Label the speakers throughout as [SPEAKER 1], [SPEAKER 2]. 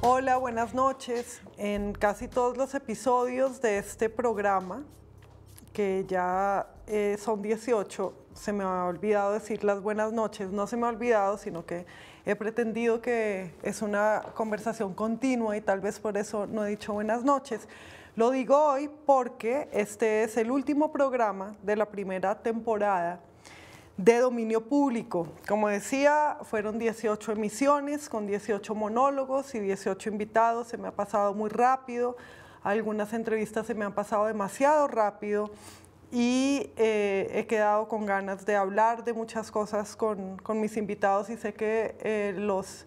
[SPEAKER 1] Hola, buenas noches. En casi todos los episodios de este programa, que ya eh, son 18, se me ha olvidado decir las buenas noches. No se me ha olvidado, sino que he pretendido que es una conversación continua y tal vez por eso no he dicho buenas noches. Lo digo hoy porque este es el último programa de la primera temporada de dominio público. Como decía, fueron 18 emisiones con 18 monólogos y 18 invitados. Se me ha pasado muy rápido. Algunas entrevistas se me han pasado demasiado rápido y eh, he quedado con ganas de hablar de muchas cosas con, mis invitados y sé que eh, los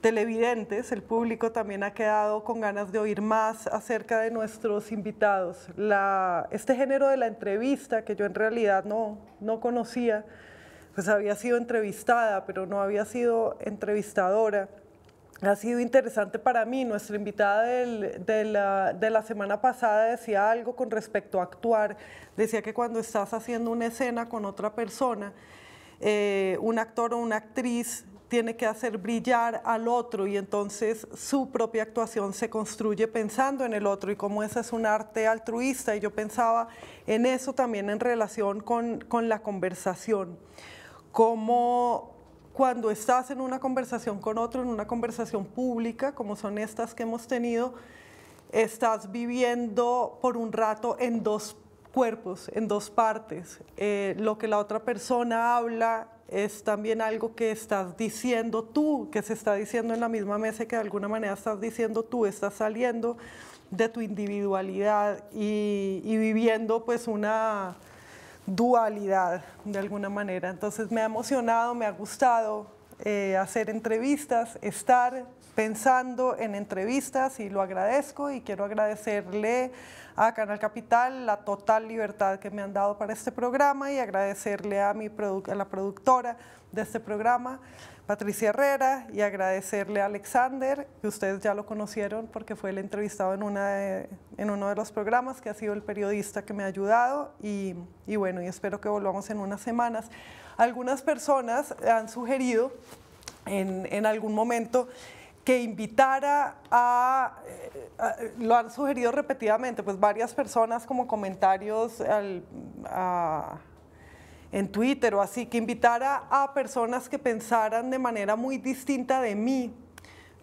[SPEAKER 1] televidentes, el público también ha quedado con ganas de oír más acerca de nuestros invitados. este género de la entrevista, que yo en realidad no, no conocía, pues había sido entrevistada, pero no había sido entrevistadora ha sido interesante para mí. Nuestra invitada de, la, semana pasada decía algo con respecto a actuar. Decía que cuando estás haciendo una escena con otra persona, eh, un actor o una actriz tiene que hacer brillar al otro y entonces su propia actuación se construye pensando en el otro y como eso es un arte altruista y yo pensaba en eso también en relación con, con la conversación, cómo cuando estás en una conversación con otro, en una conversación pública, como son estas que hemos tenido, estás viviendo por un rato en dos cuerpos, en dos partes. Eh, lo que la otra persona habla es también algo que estás diciendo tú, que se está diciendo en la misma mesa, que de alguna manera estás diciendo tú, estás saliendo de tu individualidad y, y viviendo pues una dualidad de alguna manera. Entonces me ha emocionado, me ha gustado eh, hacer entrevistas, estar pensando en entrevistas y lo agradezco y quiero agradecerle a Canal Capital la total libertad que me han dado para este programa y agradecerle a, mi a la productora de este programa Patricia Herrera y agradecerle a Alexander, que ustedes ya lo conocieron porque fue el entrevistado en, una en uno de los programas, que ha sido el periodista que me ha ayudado y, bueno, y espero que volvamos en unas semanas. Algunas personas han sugerido en, algún momento que invitara eh, a, lo han sugerido repetidamente, pues varias personas como comentarios al, a, en Twitter o así, que invitara a personas que pensaran de manera muy distinta de mí,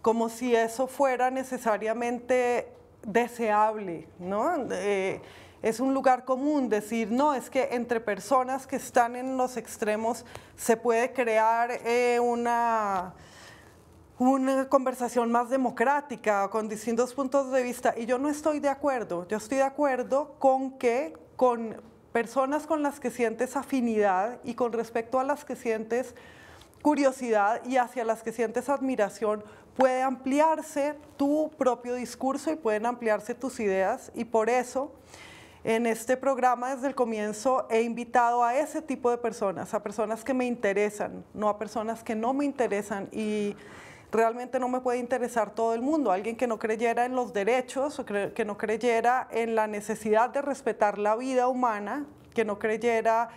[SPEAKER 1] como si eso fuera necesariamente deseable, ¿no? Eh, es un lugar común decir, no, es que entre personas que están en los extremos se puede crear eh, una, una conversación más democrática, con distintos puntos de vista. Y yo no estoy de acuerdo, yo estoy de acuerdo con que con personas con las que sientes afinidad y con respecto a las que sientes curiosidad y hacia las que sientes admiración, puede ampliarse tu propio discurso y pueden ampliarse tus ideas y por eso en este programa desde el comienzo he invitado a ese tipo de personas, a personas que me interesan, no a personas que no me interesan y realmente no me puede interesar todo el mundo. Alguien que no creyera en los derechos, que no creyera en la necesidad de respetar la vida humana, que no creyera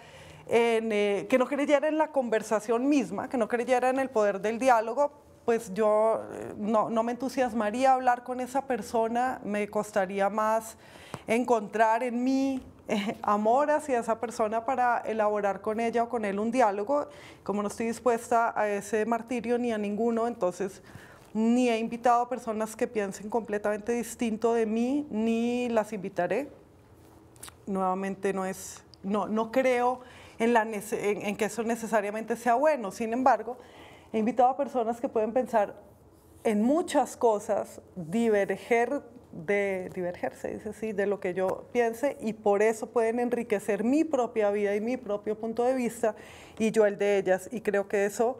[SPEAKER 1] en, eh, que no creyera en la conversación misma, que no creyera en el poder del diálogo, pues yo eh, no, me entusiasmaría hablar con esa persona, me costaría más encontrar en mí eh, amor hacia esa persona para elaborar con ella o con él un diálogo. Como no estoy dispuesta a ese martirio ni a ninguno, entonces ni he invitado a personas que piensen completamente distinto de mí, ni las invitaré. Nuevamente no es, no, creo en que eso necesariamente sea bueno, sin embargo, He invitado a personas que pueden pensar en muchas cosas, diverger de divergerse, dice así, de lo que yo piense y por eso pueden enriquecer mi propia vida y mi propio punto de vista y yo el de ellas. Y creo que eso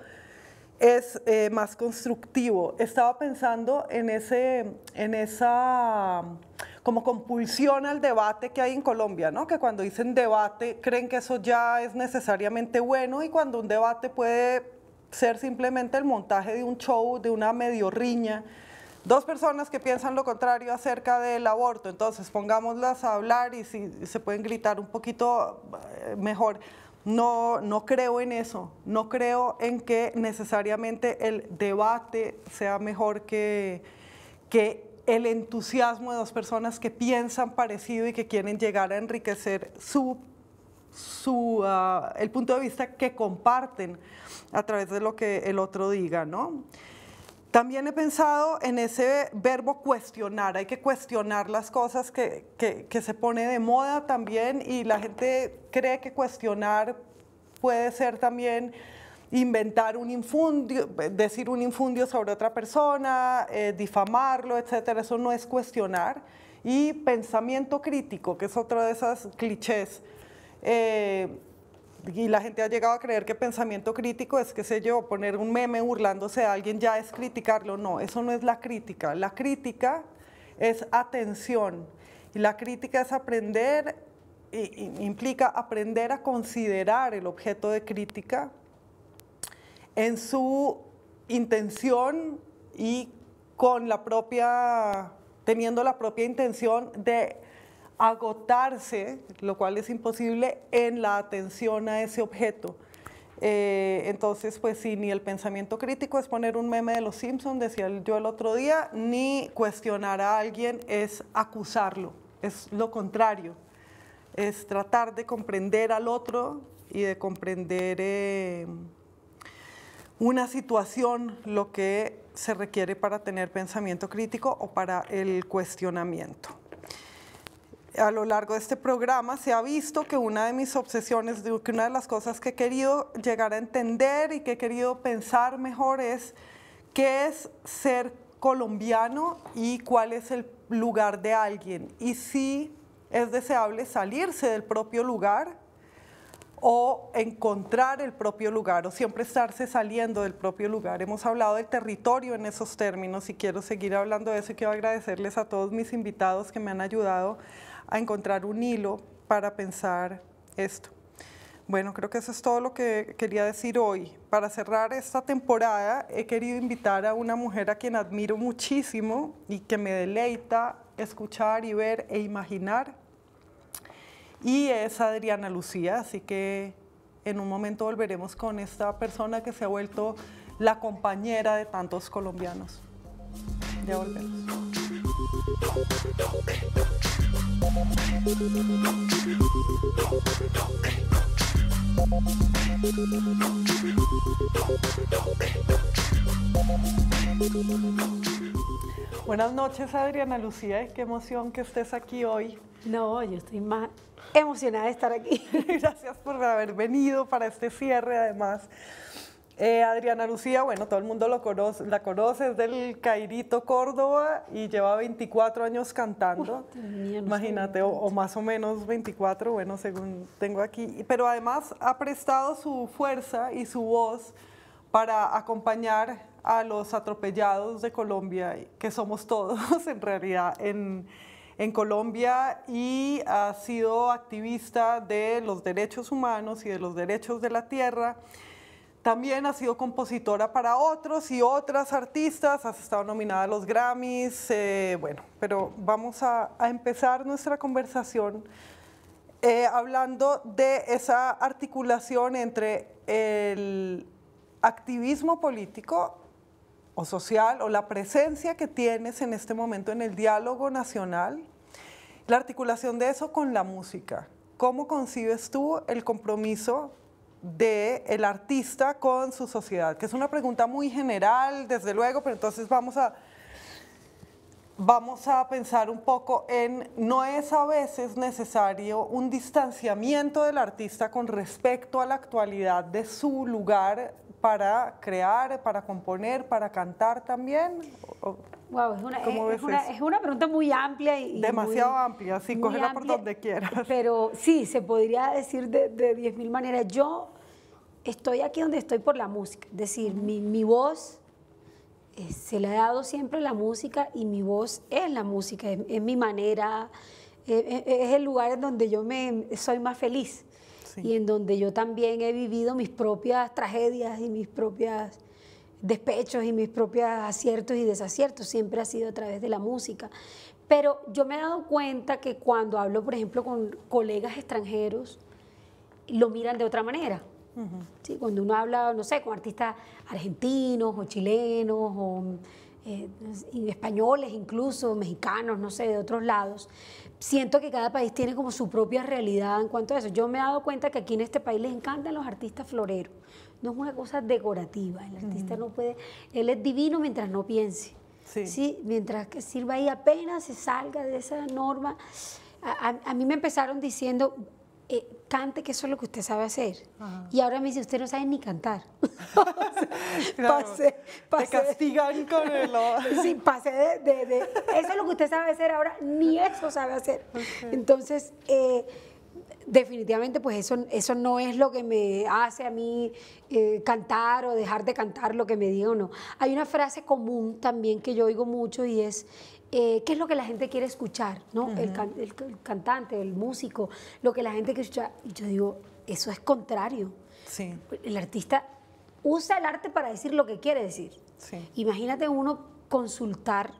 [SPEAKER 1] es eh, más constructivo. Estaba pensando en, ese, en esa como compulsión al debate que hay en Colombia, que cuando dicen debate creen que eso ya es necesariamente bueno y cuando un debate puede ser simplemente el montaje de un show, de una medio riña. Dos personas que piensan lo contrario acerca del aborto, entonces pongámoslas a hablar y si se pueden gritar un poquito eh, mejor. No, no creo en eso, no creo en que necesariamente el debate sea mejor que, que el entusiasmo de dos personas que piensan parecido y que quieren llegar a enriquecer su, su ah, el punto de vista que comparten a través de lo que el otro diga, ¿no? También he pensado en ese verbo cuestionar, hay que cuestionar las cosas que, se pone de moda también y la gente cree que cuestionar puede ser también inventar un infundio, decir un infundio sobre otra persona, eh, difamarlo, etcétera, eso no es cuestionar. Y pensamiento crítico, que es otro de esas clichés. Eh, y la gente ha llegado a creer que pensamiento crítico es, qué sé yo, poner un meme burlándose a alguien ya es criticarlo. No, eso no es la crítica. La crítica es atención y la crítica es aprender, implica aprender a considerar el objeto de crítica en su intención y con la propia, teniendo la propia intención de agotarse, lo cual es imposible, en la atención a ese objeto. Eh, entonces, pues sí, ni el pensamiento crítico es poner un meme de los Simpsons, decía yo el otro día, ni cuestionar a alguien es acusarlo, es lo contrario, es tratar de comprender al otro y de comprender eh, una situación, lo que se requiere para tener pensamiento crítico o para el cuestionamiento a lo largo de este programa se ha visto que una de mis obsesiones, que una de las cosas que he querido llegar a entender y que he querido pensar mejor es qué es ser colombiano y cuál es el lugar de alguien. Y si es deseable salirse del propio lugar o encontrar el propio lugar o siempre estarse saliendo del propio lugar. Hemos hablado del territorio en esos términos y quiero seguir hablando de eso y quiero agradecerles a todos mis invitados que me han ayudado a encontrar un hilo para pensar esto. Bueno, creo que eso es todo lo que quería decir hoy. Para cerrar esta temporada, he querido invitar a una mujer a quien admiro muchísimo y que me deleita escuchar y ver e imaginar. Y es Adriana Lucía, así que en un momento volveremos con esta persona que se ha vuelto la compañera de tantos colombianos. Ya volvemos. Buenas noches, Adriana Lucía. Qué emoción que estés aquí hoy. No, yo estoy más emocionada de estar aquí. Gracias por haber venido para este cierre, además eh, Adriana Lucía, bueno, todo el mundo lo conoce, la conoce, es del Cairito, Córdoba, y lleva 24 años cantando. Imagínate, o, más o menos 24, bueno, según tengo aquí. Pero además ha prestado su fuerza y su voz para acompañar a los atropellados de Colombia, que somos todos en realidad en Colombia, y ha sido activista de los derechos humanos y de los derechos de la tierra. También has sido compositora para otros y otras artistas, has estado nominada a los Grammys, eh, bueno, pero vamos a, empezar nuestra conversación eh, hablando de esa articulación entre el activismo político o social o la presencia que tienes en este momento en el diálogo nacional, la articulación de eso con la música. ¿Cómo concibes tú el compromiso de el artista con su sociedad? Que es una pregunta muy general, desde luego, pero entonces vamos a, vamos a pensar un poco en, ¿no es a veces necesario un distanciamiento del artista con respecto a la actualidad de su lugar para crear, para componer, para cantar también? Wow, eh, es
[SPEAKER 2] una, pregunta muy amplia. y Demasiado amplia,
[SPEAKER 1] así cógela por donde quieras.
[SPEAKER 2] Pero sí, se podría decir de, diez 10.000 maneras. Yo estoy aquí donde estoy por la música, es decir, mi, mi voz eh, se le ha dado siempre la música y mi voz es la música, es, mi manera, eh, es, el lugar en donde yo me, soy más feliz y en donde yo también he vivido mis propias tragedias y mis propias despechos y mis propios aciertos y desaciertos, siempre ha sido a través de la música. Pero yo me he dado cuenta que cuando hablo, por ejemplo, con colegas extranjeros, lo miran de otra manera. Cuando uno habla, no sé, con artistas argentinos o chilenos o eh, españoles incluso, mexicanos, no sé, de otros lados, siento que cada país tiene como su propia realidad en cuanto a eso. Yo me he dado cuenta que aquí en este país les encantan los artistas floreros, no es una cosa decorativa, el artista no puede, él es divino mientras no piense. Sí. mientras que sirva ahí apenas se salga de esa norma. a mí me empezaron diciendo, eh, cante, que eso es lo que usted sabe hacer. Y ahora me dice, usted no sabe ni cantar.
[SPEAKER 1] Pase. pasé, te castigan con el... sí, pasé de,
[SPEAKER 2] Eso es lo que usted sabe hacer ahora, ni eso sabe hacer. Entonces, eh, definitivamente, pues eso, eso no es lo que me hace a mí eh, cantar o dejar de cantar lo que me diga o no. Hay una frase común también que yo oigo mucho y es, eh, qué es lo que la gente quiere escuchar, el, cantante, el músico, lo que la gente quiere escuchar. Y yo digo, eso es contrario. El artista usa el arte para decir lo que quiere decir. Sí. Imagínate uno consultar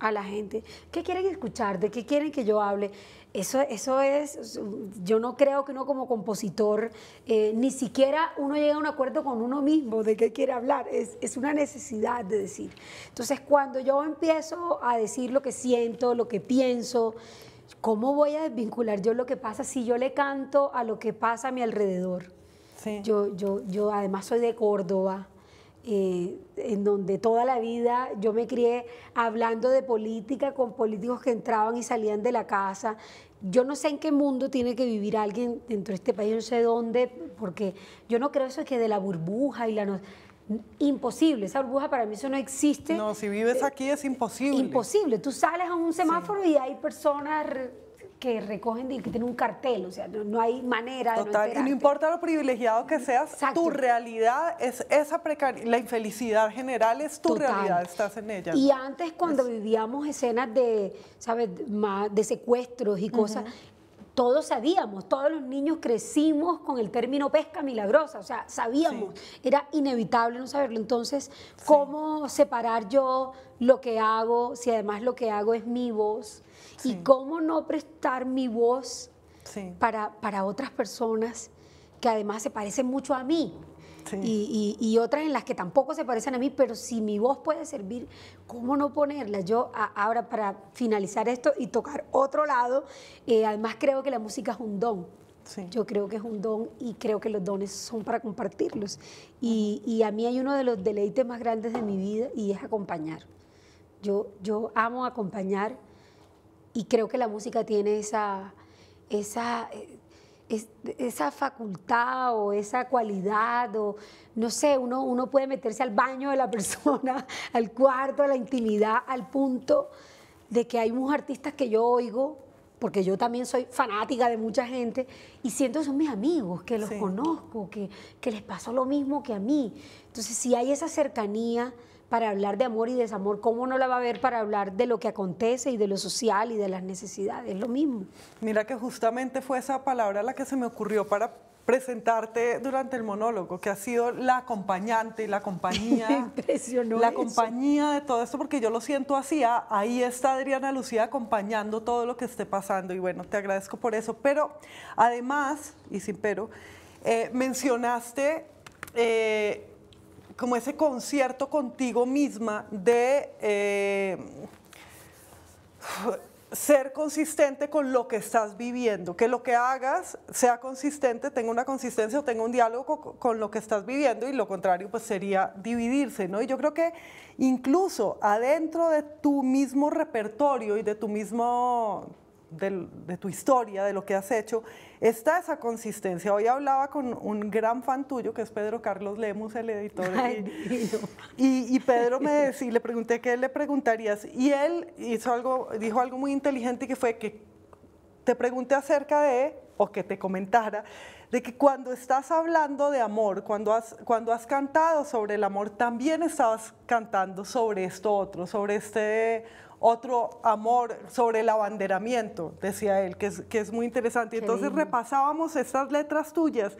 [SPEAKER 2] a la gente. ¿Qué quieren escuchar? ¿De qué quieren que yo hable? Eso, eso es, yo no creo que uno como compositor, eh, ni siquiera uno llega a un acuerdo con uno mismo de qué quiere hablar, es, una necesidad de decir. Entonces, cuando yo empiezo a decir lo que siento, lo que pienso, ¿cómo voy a desvincular yo lo que pasa si yo le canto a lo que pasa a mi alrededor? Yo, yo, yo además soy de Córdoba, eh, en donde toda la vida yo me crié hablando de política con políticos que entraban y salían de la casa. Yo no sé en qué mundo tiene que vivir alguien dentro de este país, no sé dónde, porque yo no creo eso es que de la burbuja y la... No imposible. Esa burbuja para mí eso no existe. No, si vives eh, aquí es imposible. Imposible. Tú sales a un semáforo y hay personas que recogen y que tienen un cartel, o sea, no, hay manera de no y no
[SPEAKER 1] importa lo privilegiado que seas, tu realidad es esa precariedad, la infelicidad general es tu realidad, estás en ella. Y
[SPEAKER 2] antes cuando vivíamos escenas de, ¿sabes?, de secuestros y cosas, todos sabíamos, todos los niños crecimos con el término pesca milagrosa, o sea, sabíamos, era inevitable no saberlo. Entonces, ¿cómo separar yo lo que hago si además lo que hago es mi voz? Y cómo no prestar mi voz para, para otras personas que además se parecen mucho a mí. Y, otras en las que tampoco se parecen a mí, pero si mi voz puede servir, ¿cómo no ponerla? Yo ahora para finalizar esto y tocar otro lado, eh, además creo que la música es un don. Yo creo que es un don y creo que los dones son para compartirlos. Y, y, a mí hay uno de los deleites más grandes de mi vida y es acompañar. Yo, yo amo acompañar y creo que la música tiene esa, esa, eh, esa facultad o esa cualidad o no sé, uno, uno puede meterse al baño de la persona, al cuarto, a la intimidad, al punto de que hay unos artistas que yo oigo, porque yo también soy fanática de mucha gente, y siento que son mis amigos, que los conozco, que, que les pasó lo mismo que a mí. Entonces, si hay esa cercanía para hablar de amor y desamor, ¿cómo no la va a ver para hablar de lo que acontece y de lo social y de las necesidades? Es lo mismo.
[SPEAKER 1] Mira que justamente fue esa palabra la que se me ocurrió para presentarte durante el monólogo, que ha sido la acompañante y la compañía. Impresionó la compañía de todo esto, porque yo lo siento así, ah, ahí está Adriana Lucía acompañando todo lo que esté pasando y bueno, te agradezco por eso, pero además, y sin pero, eh, mencionaste... Eh, como ese concierto contigo misma de eh, ser consistente con lo que estás viviendo, que lo que hagas sea consistente, tenga una consistencia o tenga un diálogo con lo que estás viviendo y lo contrario pues sería dividirse, ¿no? Y yo creo que incluso adentro de tu mismo repertorio y de tu mismo, de tu historia, de lo que has hecho, está esa consistencia. Hoy hablaba con un gran fan tuyo, que es Pedro Carlos Lemus, el editor. y, Pedro me decía, le pregunté qué le preguntarías. Y él hizo algo, dijo algo muy inteligente que fue que te pregunté acerca de, o que te comentara, de que cuando estás hablando de amor, cuando has, cuando has cantado sobre el amor, también estabas cantando sobre esto otro, sobre este otro amor sobre el abanderamiento, decía él, que es, que es muy interesante. Entonces repasábamos estas letras tuyas.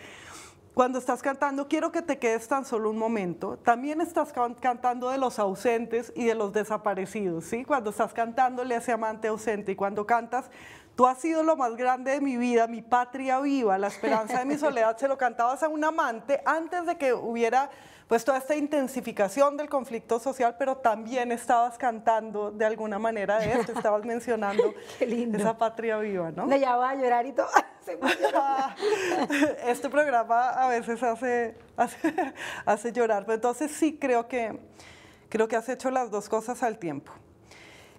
[SPEAKER 1] Cuando estás cantando, quiero que te quedes tan solo un momento. También estás cantando de los ausentes y de los desaparecidos, ¿sí? Cuando estás cantándole le ese amante ausente. Y cuando cantas, tú has sido lo más grande de mi vida, mi patria viva, la esperanza de mi soledad, se lo cantabas a un amante antes de que hubiera pues toda esta intensificación del conflicto social, pero también estabas cantando de alguna manera de esto, estabas mencionando esa patria viva, ¿no? Me
[SPEAKER 2] llevaba a llorar y todo.
[SPEAKER 1] este programa a veces hace, hace, llorar, pero entonces sí creo que, creo que has hecho las dos cosas al tiempo.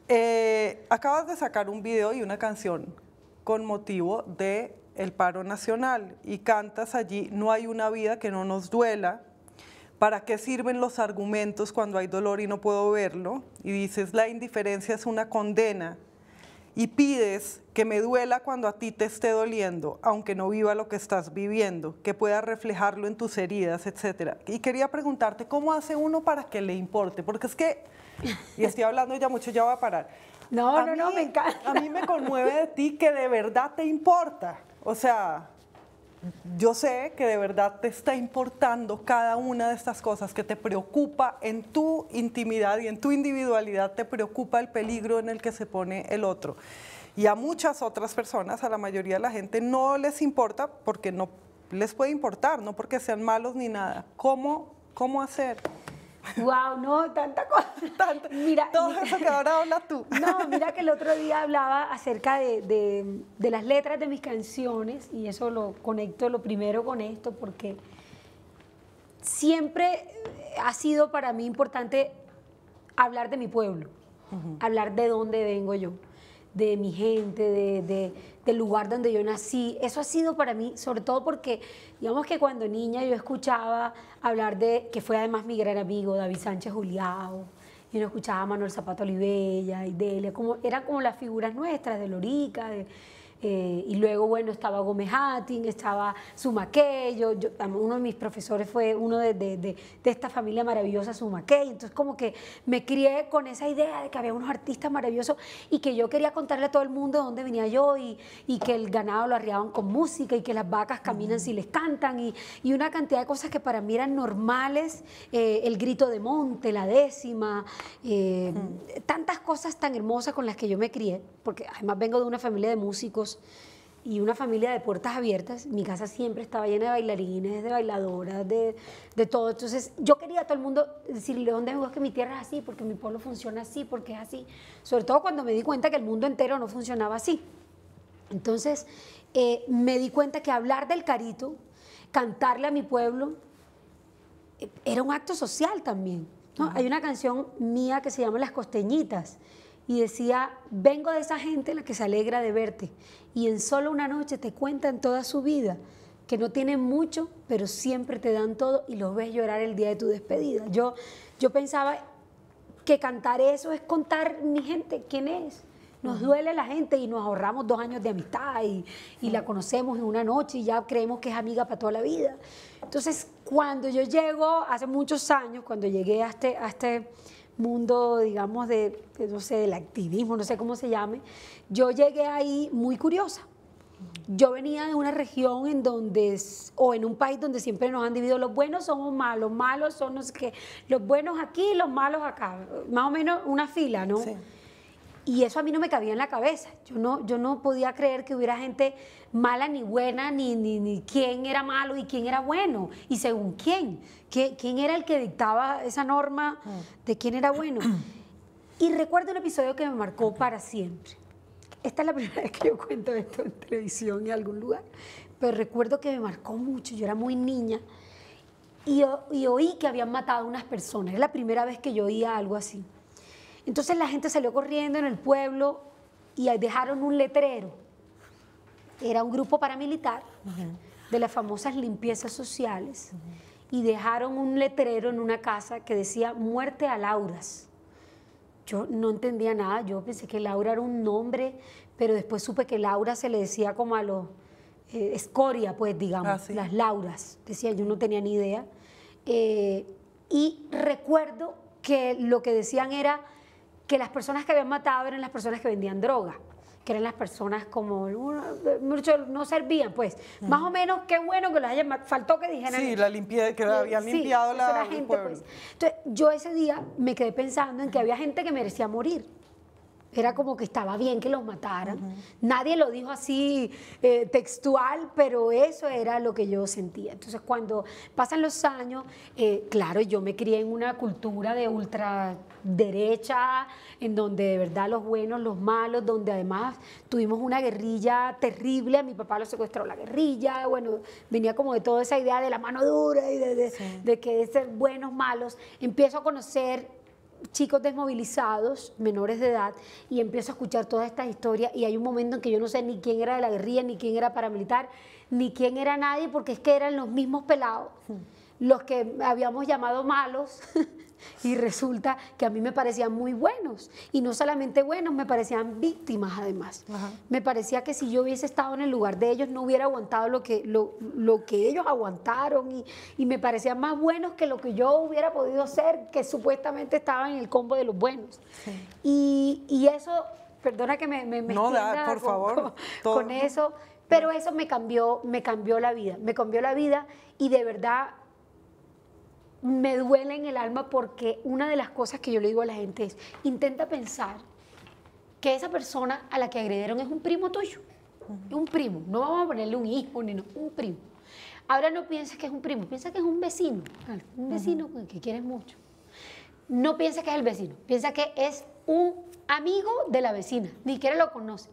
[SPEAKER 1] Eh, acabas de sacar un video y una canción con motivo de el paro nacional y cantas allí No hay una vida que no nos duela, ¿Para qué sirven los argumentos cuando hay dolor y no puedo verlo? Y dices, la indiferencia es una condena. Y pides que me duela cuando a ti te esté doliendo, aunque no viva lo que estás viviendo, que pueda reflejarlo en tus heridas, etc. Y quería preguntarte, ¿cómo hace uno para que le importe? Porque es que, y estoy hablando ya mucho, ya va a parar. No, no, no, me encanta. A mí me conmueve de ti que de verdad te importa. O sea, yo sé que de verdad te está importando cada una de estas cosas, que te preocupa en tu intimidad y en tu individualidad, te preocupa el peligro en el que se pone el otro. Y a muchas otras personas, a la mayoría de la gente, no les importa porque no les puede importar, no porque sean malos ni nada. ¿Cómo, hacer? Wow, no, tanta cosa. mira, todo eso que ahora hablas
[SPEAKER 2] tú. No, mira que el otro día hablaba acerca de, las letras de mis canciones y eso lo conecto lo primero con esto porque siempre eh, ha sido para mí importante hablar de mi pueblo, hablar de dónde vengo yo de mi gente, de, del lugar donde yo nací. Eso ha sido para mí, sobre todo porque, digamos que cuando niña yo escuchaba hablar de, que fue además mi gran amigo, David Sánchez Juliao, y no escuchaba a Manuel Zapato Olivella y Delia, como, eran como las figuras nuestras, de Lorica, de eh, y luego, bueno, estaba Gómez Hatting estaba Sumaque, uno de mis profesores fue uno de, esta familia maravillosa, Sumaque, entonces como que me crié con esa idea de que había unos artistas maravillosos y que yo quería contarle a todo el mundo de dónde venía yo y, que el ganado lo arriaban con música y que las vacas caminan mm. si les cantan y, una cantidad de cosas que para mí eran normales, eh, el grito de monte, la décima, eh, mm. tantas cosas tan hermosas con las que yo me crié porque además vengo de una familia de músicos y una familia de puertas abiertas. Mi casa siempre estaba llena de bailarines, de bailadoras, de, de todo. Entonces, yo quería a todo el mundo decirle dónde es que mi tierra es así, porque mi pueblo funciona así, porque es así. Sobre todo cuando me di cuenta que el mundo entero no funcionaba así. Entonces, eh, me di cuenta que hablar del carito, cantarle a mi pueblo, eh, era un acto social también. Hay una canción mía que se llama Las Costeñitas, y decía, vengo de esa gente la que se alegra de verte y en solo una noche te cuentan toda su vida, que no tienen mucho, pero siempre te dan todo y los ves llorar el día de tu despedida. Yo, yo pensaba que cantar eso es contar mi gente, quién es. Nos duele la gente y nos ahorramos dos años de amistad y, la conocemos en una noche y ya creemos que es amiga para toda la vida. Entonces, cuando yo llego, hace muchos años, cuando llegué a este, a este mundo, digamos, de, no sé, del activismo, no sé cómo se llame, yo llegué ahí muy curiosa. Yo venía de una región en donde, o en un país donde siempre nos han dividido, los buenos somos malos, malos son los que, los buenos aquí, los malos acá, más o menos una fila, ¿no? Y eso a mí no me cabía en la cabeza. Yo no, yo no podía creer que hubiera gente mala ni buena, ni, ni, quién era malo y quién era bueno, y según quién, quién era el que dictaba esa norma mm. de quién era bueno. Y recuerdo un episodio que me marcó para siempre. Esta es la primera vez que yo cuento esto en televisión en algún lugar, pero recuerdo que me marcó mucho, yo era muy niña y, y oí que habían matado a unas personas. Es la primera vez que yo oía algo así. Entonces la gente salió corriendo en el pueblo y dejaron un letrero. Era un grupo paramilitar de las famosas limpiezas sociales y dejaron un letrero en una casa que decía muerte a Lauras. Yo no entendía nada, yo pensé que Laura era un nombre, pero después supe que Laura se le decía como a los eh, escoria, pues digamos, ah, las Lauras. Decía, yo no tenía ni idea. Eh, y recuerdo que lo que decían era que las personas que habían matado eran las personas que vendían droga que eran las personas como muchos no servían pues más o menos qué bueno que las hayan faltó que dijeran sí la limpieza que habían limpiado la, gente, pues. entonces yo ese día me quedé pensando en que había gente que merecía morir era como que estaba bien que los mataran. Nadie lo dijo así eh, textual, pero eso era lo que yo sentía. Entonces, cuando pasan los años, eh, claro, yo me crié en una cultura de ultraderecha, en donde de verdad los buenos, los malos, donde además tuvimos una guerrilla terrible. mi papá lo secuestró la guerrilla. Bueno, venía como de toda esa idea de la mano dura y de, de que de ser buenos, malos. Empiezo a conocer chicos desmovilizados, menores de edad, y empiezo a escuchar todas estas historias y hay un momento en que yo no sé ni quién era de la guerrilla, ni quién era paramilitar, ni quién era nadie, porque es que eran los mismos pelados, los que habíamos llamado malos, Y resulta que a mí me parecían muy buenos. Y no solamente buenos, me parecían víctimas además. Me parecía que si yo hubiese estado en el lugar de ellos, no hubiera aguantado lo que, lo, que ellos aguantaron. Y, me parecían más buenos que lo que yo hubiera podido ser, que supuestamente estaba en el combo de los buenos. Y, eso, perdona que me... me, no, da, por favor. Con, con eso. Pero eso me cambió, me cambió la vida, me cambió la vida y de verdad me duele en el alma porque una de las cosas que yo le digo a la gente es, intenta pensar que esa persona a la que agredieron es un primo tuyo, un primo, no vamos a ponerle un hijo, ni un primo. Ahora no pienses que es un primo, piensa que es un vecino, un vecino que quieres mucho. No piensa que es el vecino, piensa que es un amigo de la vecina, ni siquiera lo conoce.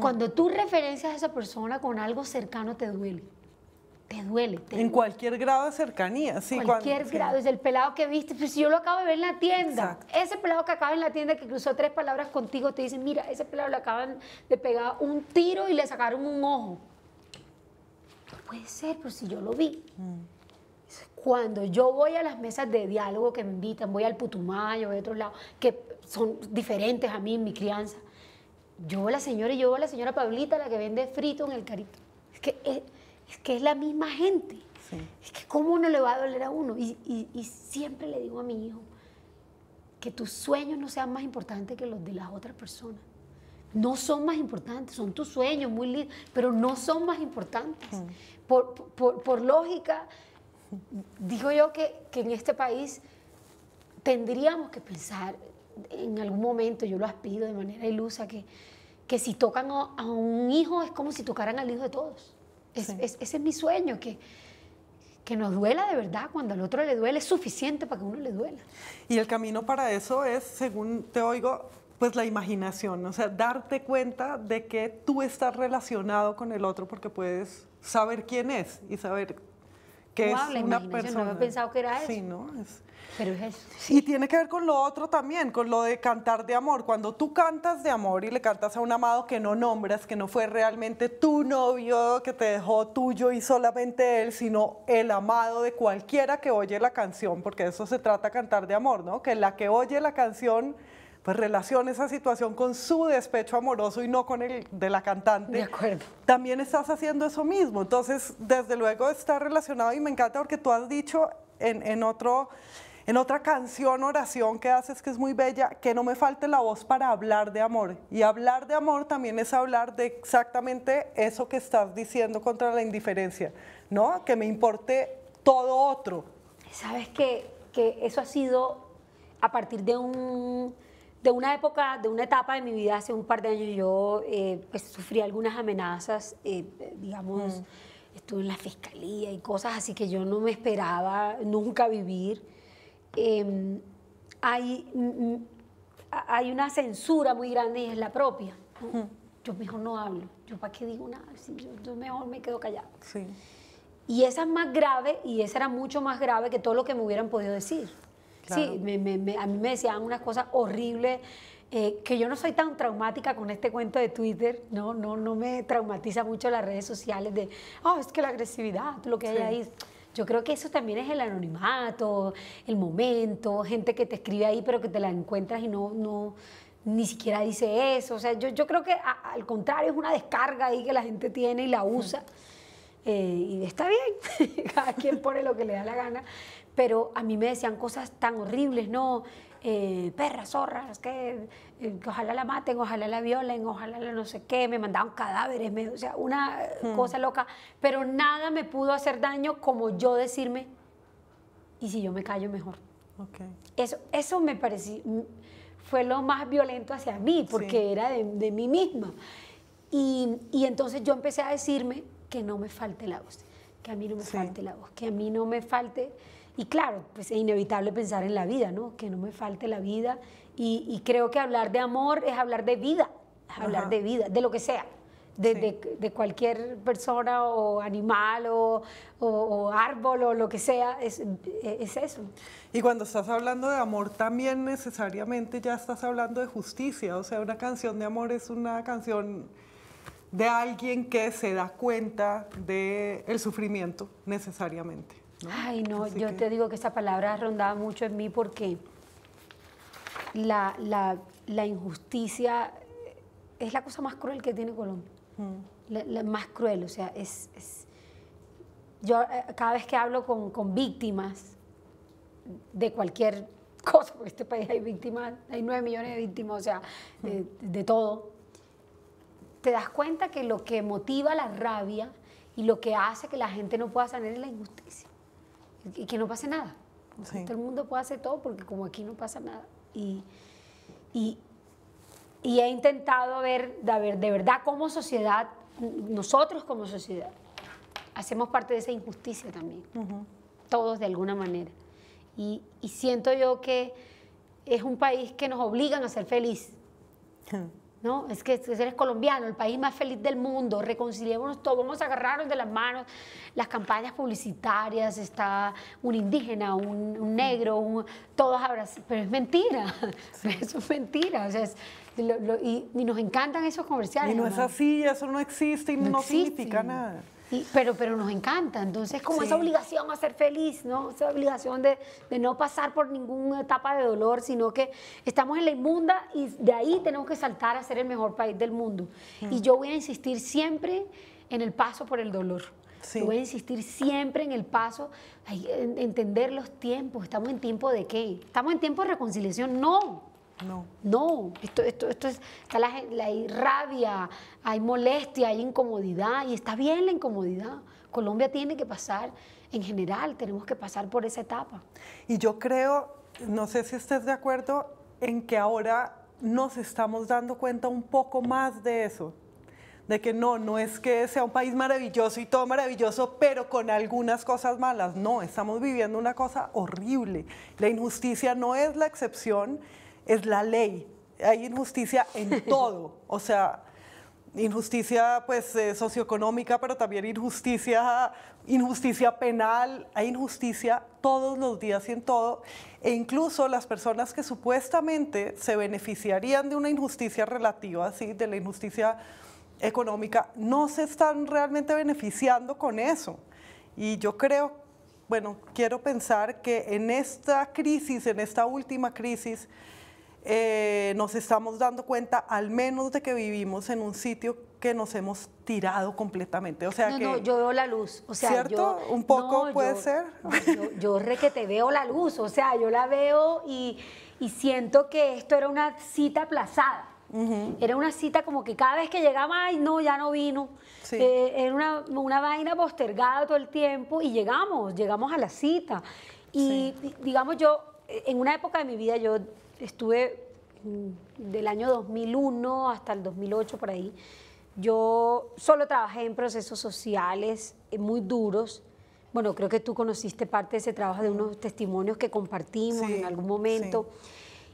[SPEAKER 2] Cuando tú referencias a esa persona con algo cercano te duele
[SPEAKER 1] te duele. en cualquier grado de cercanía, sí. Cualquier grado, es el
[SPEAKER 2] pelado que viste, pues si yo lo acabo de ver en la tienda, ese pelado que acaba en la tienda que cruzó tres palabras contigo, te dicen, mira, ese pelado le acaban de pegar un tiro y le sacaron un ojo. No puede ser, pero pues, si yo lo vi. Mm. Cuando yo voy a las mesas de diálogo que me invitan, voy al Putumayo, voy a otro lado, que son diferentes a mí en mi crianza, yo a la señora y yo a la señora Pablita, la que vende frito en el carito. Es que... Eh, es que es la misma gente. Es que cómo no le va a doler a uno. Y, siempre le digo a mi hijo, que tus sueños no sean más importantes que los de las otras personas. No son más importantes, son tus sueños muy lindos, pero no son más importantes. Por, lógica, digo yo que, en este país tendríamos que pensar en algún momento, yo lo aspiro de manera ilusa, que, que si tocan a un hijo es como si tocaran al hijo de todos. Es, ese es mi sueño, que, que nos duela de verdad, cuando al otro le duele es suficiente
[SPEAKER 1] para que uno le duela. Y el camino para eso es, según te oigo, pues la imaginación, o sea, darte cuenta de que tú estás relacionado con el otro porque puedes saber quién es y saber qué es una persona. No había pensado que era eso. Sí, ¿no? Es, y tiene que ver con lo otro también, con lo de cantar de amor. Cuando tú cantas de amor y le cantas a un amado que no nombras, que no fue realmente tu novio que te dejó tuyo y solamente él, sino el amado de cualquiera que oye la canción, porque eso se trata cantar de amor, ¿no? Que la que oye la canción pues relaciona esa situación con su despecho amoroso y no con el de la cantante. De acuerdo. También estás haciendo eso mismo. Entonces, desde luego está relacionado y me encanta porque tú has dicho en, en otro en otra canción, oración que haces que es muy bella, que no me falte la voz para hablar de amor. Y hablar de amor también es hablar de exactamente eso que estás diciendo contra la indiferencia, ¿no? Que me importe todo otro.
[SPEAKER 2] Sabes que, que eso ha sido a partir de un de una época, de una etapa de mi vida hace un par de años, yo eh, pues, sufrí algunas amenazas, eh, digamos, mm. estuve en la fiscalía y cosas así que yo no me esperaba nunca vivir. Em, hay, mm, mm, hay una censura muy grande y es la propia. Yo mejor no hablo, yo para qué digo nada, yo, mejor me quedo callado. Sí. Y esa es más grave y esa era mucho más grave que todo lo que me hubieran podido decir. Sí, a mí me decían unas cosas horribles. Eh, que yo no soy tan traumática con este cuento de Twitter, no, no, no me traumatiza mucho las redes sociales de, oh, es que la agresividad, lo que hay ahí. Yo creo que eso también es el anonimato, el momento, gente que te escribe ahí pero que te la encuentras y no, no ni siquiera dice eso. O sea, yo, yo creo que al contrario es una descarga ahí que la gente tiene y la usa. Eh, y está bien, cada quien pone lo que le da la gana, pero a mí me decían cosas tan horribles, ¿no? Eh, perras, zorras, eh, que, ojalá la maten, ojalá la violen, ojalá la no sé qué, me mandaban cadáveres, me, o sea, una hmm. cosa loca, pero nada me pudo hacer daño como yo decirme, y si yo me callo mejor. Okay. Eso, eso me pareció, fue lo más violento hacia mí, porque era de, mí misma. Y, entonces yo empecé a decirme que no me falte la voz, que a mí no me falte la voz, que a mí no me falte y claro, pues es inevitable pensar en la vida, ¿no? Que no me falte la vida. Y, creo que hablar de amor es hablar de vida, hablar de vida, de lo que sea. De, cualquier persona o animal o, árbol o lo que sea, es, eso.
[SPEAKER 1] Y cuando estás hablando de amor, también necesariamente ya estás hablando de justicia, o sea, una canción de amor es una canción de alguien que se da cuenta del sufrimiento necesariamente.
[SPEAKER 2] Ay, no, yo te digo que esa palabra rondaba mucho en mí porque la, injusticia eh, es la cosa más cruel que tiene Colombia. Mm. La, más cruel, o sea, es, Yo eh, cada vez que hablo con, víctimas de cualquier cosa, porque en este país hay víctimas, hay nueve millones de víctimas, o sea, de, mm. eh, de, todo, te das cuenta que lo que motiva la rabia y lo que hace que la gente no pueda sanar es la injusticia y que no pase nada. Todo el mundo puede hacer todo porque como aquí no pasa nada. Y, y, he intentado ver de, ver, de verdad, cómo sociedad, nosotros como sociedad, hacemos parte de esa injusticia también. Todos de alguna manera. Y, siento yo que es un país que nos obligan a ser feliz. ¿no? Es que eres colombiano, el país más feliz del mundo, reconciliémonos todos, vamos a agarrarnos de las manos. Las campañas publicitarias, está un indígena, un, negro, todos abrazos, pero es mentira, eso es mentira, o sea, y, nos encantan esos comerciales. Y no es así,
[SPEAKER 1] eso no existe y no, no significa nada
[SPEAKER 2] pero, pero nos encanta, entonces como esa obligación a ser feliz, ¿no? Esa obligación de, no pasar por ninguna etapa de dolor, sino que estamos en la inmunda y de ahí tenemos que saltar a ser el mejor país del mundo. Y mm. yo voy a insistir siempre en el paso por el dolor. Voy a insistir siempre en el paso, entender los tiempos. ¿Estamos en tiempo de qué? ¿Estamos en tiempo de reconciliación? No. No. No, esto, esto, es, hay rabia, hay molestia, hay incomodidad y está bien la incomodidad.
[SPEAKER 1] Colombia tiene que pasar, en general,
[SPEAKER 2] tenemos que pasar por esa etapa.
[SPEAKER 1] Y yo creo, no sé si estés de acuerdo, en que ahora nos estamos dando cuenta un poco más de eso de que no, no es que sea un país maravilloso y todo maravilloso, pero con algunas cosas malas. No, estamos viviendo una cosa horrible. La injusticia no es la excepción es la ley. Hay injusticia en todo, o sea, injusticia pues eh, socioeconómica, pero también injusticia, injusticia penal, hay injusticia todos los días y en todo, e incluso las personas que supuestamente se beneficiarían de una injusticia relativa, así de la injusticia económica, no se están realmente beneficiando con eso. Y yo creo, bueno, quiero pensar que en esta crisis, en esta última crisis, eh, nos estamos dando cuenta, al menos de que vivimos en un sitio que nos hemos tirado completamente. O sea que, no, yo veo
[SPEAKER 2] la luz. ¿Cierto? un poco puede ser. Yo, re que te veo la luz, o sea, yo la veo y, siento que esto era una cita aplazada. Era una cita como que cada vez que llegaba, ay, no, ya no vino. Eh, era una, vaina postergada todo el tiempo y llegamos, llegamos a la cita. Y digamos, yo, eh, en una época de mi vida, yo estuve mm, del año 2001 hasta el 2008 por ahí, yo solo trabajé en procesos sociales eh, muy duros. Bueno, creo que tú conociste parte de ese trabajo de unos testimonios que compartimos en algún momento.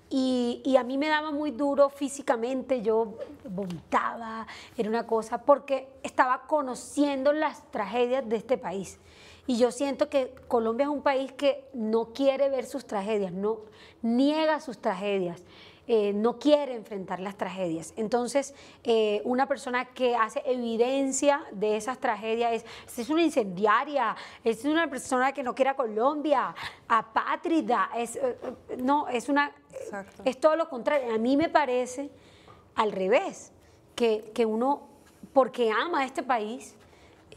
[SPEAKER 2] Y, y, a mí me daba muy duro físicamente, yo vomitaba, era una cosa, porque estaba conociendo las tragedias de este país. Y yo siento que Colombia es un país que no quiere ver sus tragedias, no niega sus tragedias. Eh, no quiere enfrentar las tragedias. Entonces, eh, una persona que hace evidencia de esas tragedias es, una incendiaria, es una persona que no quiere a Colombia, apátrida, es, eh, no, es una, es todo lo contrario. A mí me parece al revés, que, que uno, porque ama a este país,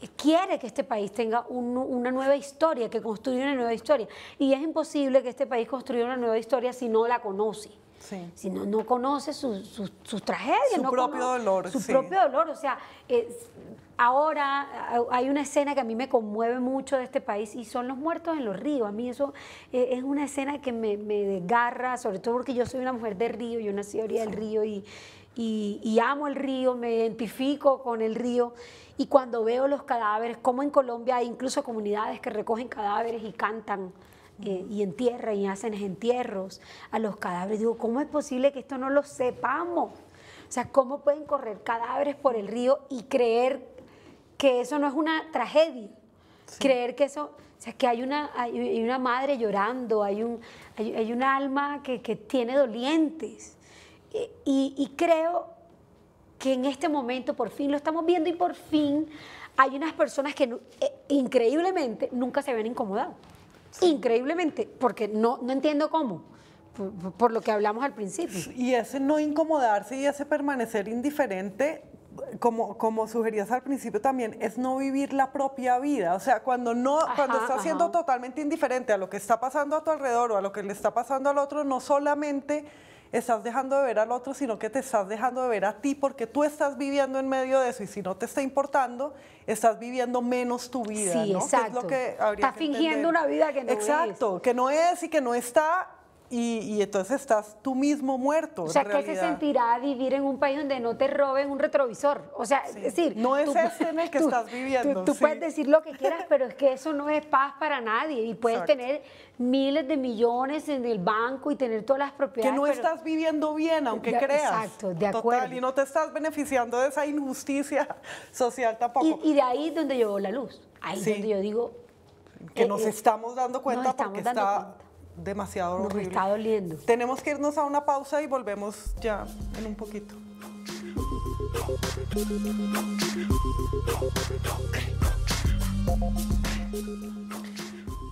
[SPEAKER 2] quiere que este país tenga una nueva historia, que construya una nueva historia. Y es imposible que este país construya una nueva historia si no la conoce. Si no, conoce sus tragedias. Su propio dolor. Su propio dolor. O sea, eh, ahora hay una escena que a mí me conmueve mucho de este país y son los muertos en los ríos. A mí eso eh, es una escena que me, desgarra, sobre todo porque yo soy una mujer de río, yo nací a del río y, y amo el río, me identifico con el río y cuando veo los cadáveres, como en Colombia hay incluso comunidades que recogen cadáveres y cantan eh, y entierran y hacen entierros a los cadáveres, digo, ¿cómo es posible que esto no lo sepamos? O sea, ¿cómo pueden correr cadáveres por el río y creer que eso no es una tragedia? Creer que eso, o sea, que hay una, una madre llorando, hay un, hay, un alma que, tiene dolientes. Eh, y creo que en este momento por fin lo estamos viendo y por fin hay unas personas que eh, increíblemente nunca se ven incomodado. Increíblemente, porque no, no
[SPEAKER 1] entiendo cómo. Por, lo que hablamos al principio. Y ese no incomodarse y ese permanecer indiferente como, como, sugerías al principio también, es no vivir la propia vida. O sea, cuando no, cuando estás siendo totalmente indiferente a lo que está pasando a tu alrededor o a lo que le está pasando al otro, no solamente estás dejando de ver al otro, sino que te estás dejando de ver a ti porque tú estás viviendo en medio de eso y si no te está importando, estás viviendo menos tu vida. Sí, exacto. es lo que está fingiendo una vida que no es. Exacto, que no es y que no está y, entonces estás tú mismo muerto. O sea, ¿qué se
[SPEAKER 2] sentirá vivir en un país donde no te roben un retrovisor? O sea, es decir... No es tú, en que estás viviendo. Tú, puedes decir lo que quieras, pero es que eso no es paz para nadie. Y puedes tener miles de millones en el banco y tener todas las propiedades. Que no estás viviendo bien, aunque creas. Exacto, de acuerdo. Total, y
[SPEAKER 1] no te estás beneficiando de esa injusticia social tampoco. Y, de ahí es donde llegó la luz. Ahí es donde yo digo...
[SPEAKER 2] Que nos estamos
[SPEAKER 1] dando cuenta porque está demasiado Nos está doliendo. Tenemos que irnos a una pausa y volvemos ya en un poquito.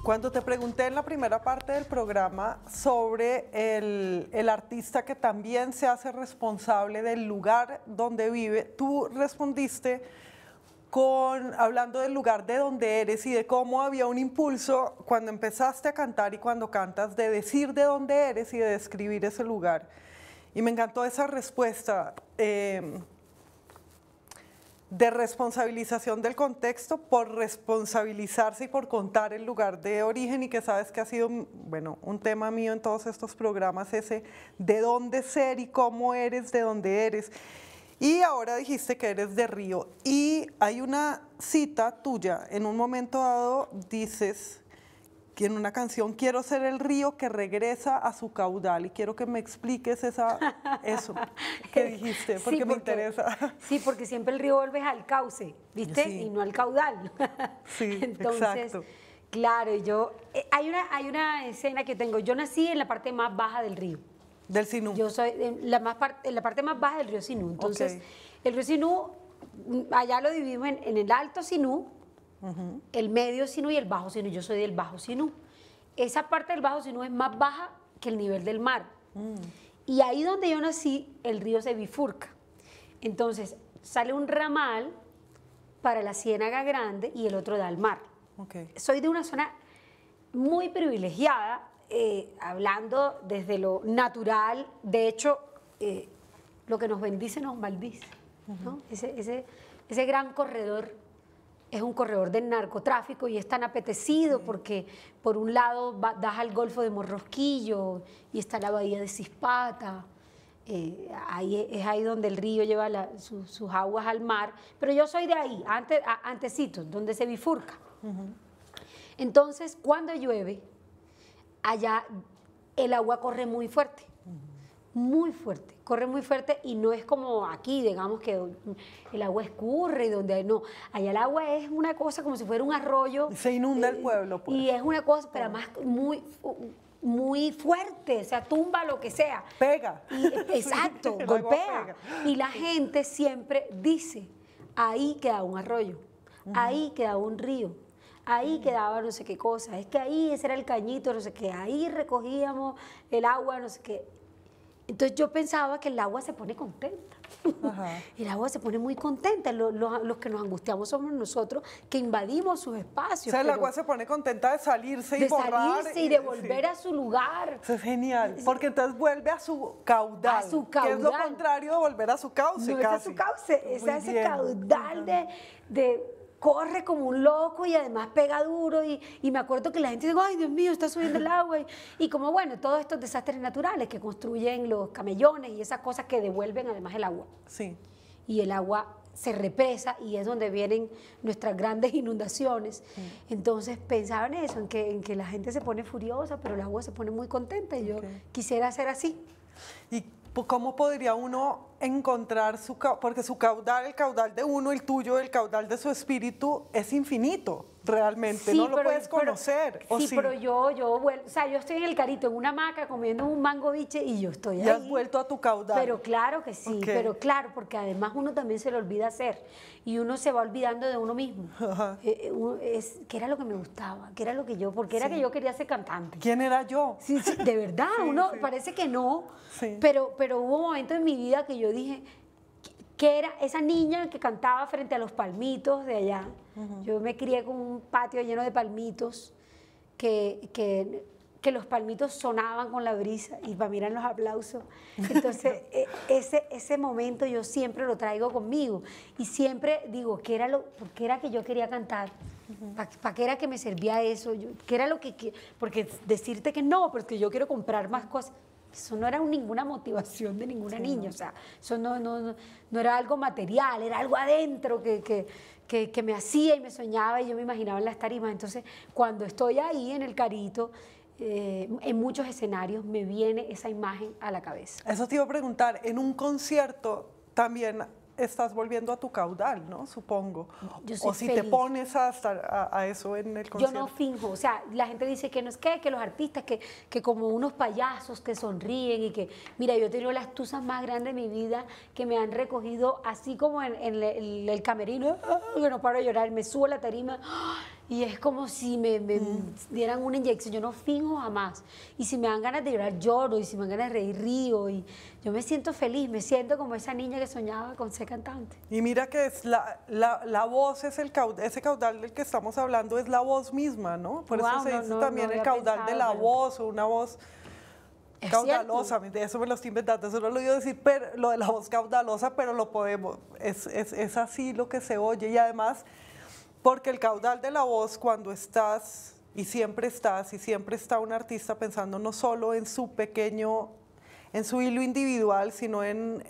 [SPEAKER 1] Cuando te pregunté en la primera parte del programa sobre el, el, artista que también se hace responsable del lugar donde vive, tú respondiste con, hablando del lugar de donde eres y de cómo había un impulso cuando empezaste a cantar y cuando cantas de decir de dónde eres y de describir ese lugar. Y me encantó esa respuesta em, de responsabilización del contexto por responsabilizarse y por contar el lugar de origen y que sabes que ha sido, bueno, un tema mío en todos estos programas, ese de dónde ser y cómo eres, de dónde eres. Y ahora dijiste que eres de Río y hay una cita tuya, en un momento dado dices que en una canción quiero ser el río que regresa a su caudal y quiero que me expliques esa, eso que dijiste, porque, me interesa. Sí, porque siempre el río vuelve al cauce, ¿viste? Y no al caudal. Sí, Entonces, exacto.
[SPEAKER 2] Claro, yo, eh, hay una, hay una escena que tengo, yo nací en la parte más baja del río. Del Sinú. Yo soy la, más parte, la parte más baja del río Sinú. Entonces, el río Sinú, mm, allá lo dividimos en, el alto Sinú, el medio Sinú y el bajo Sinú. Yo soy del bajo Sinú. Esa parte del bajo Sinú es más baja que el nivel del mar. Mm. Y ahí donde yo nací, el río se bifurca. Entonces, sale un ramal para la Ciénaga Grande y el otro da al mar. Soy de una zona muy privilegiada eh, hablando desde lo natural, de hecho, eh, lo que nos bendice nos maldice. ese, ese, gran corredor es un corredor del narcotráfico y es tan apetecido porque por un lado das al Golfo de Morrosquillo y está la bahía de Cispata. Eh, ahí es ahí donde el río lleva sus aguas al mar, pero yo soy de ahí, antes, donde se bifurca. Entonces, cuando llueve, allá el agua corre muy fuerte, muy fuerte, corre muy fuerte y no es como aquí, digamos que el agua escurre y donde no, allá el agua es una cosa como si fuera un arroyo. Se inunda el eh, pueblo. Pues. Y es una cosa, pero ah. más muy muy fuerte, o sea, tumba lo que sea. Pega. Eh, exacto, golpea. Y la gente siempre dice, ahí queda un arroyo, ahí queda un río ahí quedaba no sé qué cosa, es que ahí ese era el cañito, no sé qué, ahí recogíamos el agua, no sé qué. Entonces yo pensaba que el agua se pone contenta. El agua se pone muy contenta. Los, que nos angustiamos somos nosotros que invadimos sus
[SPEAKER 1] espacios. O sea, el agua se pone contenta de salirse y de salirse y de volver
[SPEAKER 2] a su lugar.
[SPEAKER 1] Eso es genial, porque entonces vuelve a su caudal. A su caudal. Que es lo contrario de volver a su cauce. No es a su cauce, es ese caudal de corre como un
[SPEAKER 2] loco y además pega duro y, me acuerdo que la gente dice, ay Dios mío, está subiendo el agua y, como bueno, todos estos desastres naturales que construyen los camellones y esas cosas que devuelven además el agua. Sí. Y el agua se represa y es donde vienen nuestras grandes inundaciones. Entonces pensaba en eso, en que, en que, la gente se pone furiosa, pero el agua se pone muy contenta y yo quisiera ser así.
[SPEAKER 1] ¿Y cómo podría uno encontrar su porque su caudal, el caudal de uno, el tuyo, el caudal de su espíritu es infinito, realmente, no lo puedes conocer. sí, pero
[SPEAKER 2] yo, yo o sea, yo estoy en el carito, en una hamaca, comiendo un mango biche y yo estoy ahí. Ya has vuelto a tu caudal. Pero claro que sí, pero claro, porque además uno también se le olvida hacer y uno se va olvidando de uno mismo. Eh, eh, ¿Qué era lo que me gustaba? ¿Qué era lo que yo? Porque era que yo quería ser cantante.
[SPEAKER 1] ¿Quién era yo?
[SPEAKER 2] de verdad, uno parece que no, pero, pero hubo momentos en mi vida que yo yo dije, ¿qué era esa niña que cantaba frente a los palmitos de allá. Yo me crié con un patio lleno de palmitos, que, que, los palmitos sonaban con la brisa y para mirar los aplausos. Entonces, e, ese, ese momento yo siempre lo traigo conmigo y siempre digo, ¿qué era lo, ¿por era que yo quería cantar? ¿Para qué era que me servía eso? ¿Qué era lo que, Porque decirte que no, porque yo quiero comprar más cosas. Eso no era ninguna motivación de ninguna niña, o sea, eso no, era algo material, era algo adentro que, que, me hacía y me soñaba y yo me imaginaba en las tarimas. Entonces, cuando estoy ahí en el carito, eh, en muchos escenarios me viene esa imagen a la cabeza.
[SPEAKER 1] Eso te iba a preguntar, en un concierto también estás volviendo a tu caudal, ¿no? Supongo. o si te pones a, a, eso en el concierto. Yo no
[SPEAKER 2] finjo, o sea, la gente dice que no es que, que los artistas, que, que como unos payasos que sonríen y que, mira, yo he tenido las tuzas más grandes de mi vida que me han recogido así como en, el, camerino, Yo no paro de llorar, me subo a la tarima. Y es como si me, mm. dieran una inyección. Yo no finjo jamás. Y si me dan ganas de llorar, lloro. Y si me dan ganas de reír, río. Y yo me siento feliz. Me siento como esa niña que soñaba con ser cantante.
[SPEAKER 1] Y mira que es la, la, la voz, es el caudal, ese caudal del que estamos hablando es la voz misma, ¿no? Por eso se dice también el caudal de la voz o una voz caudalosa, eso me lo estoy inventando, eso no lo digo decir, pero, lo de la voz caudalosa, pero lo podemos, es, es, es así lo que se oye y además porque el caudal de la voz cuando estás y siempre estás y siempre está un artista pensando no solo en su pequeño, en su hilo individual, sino en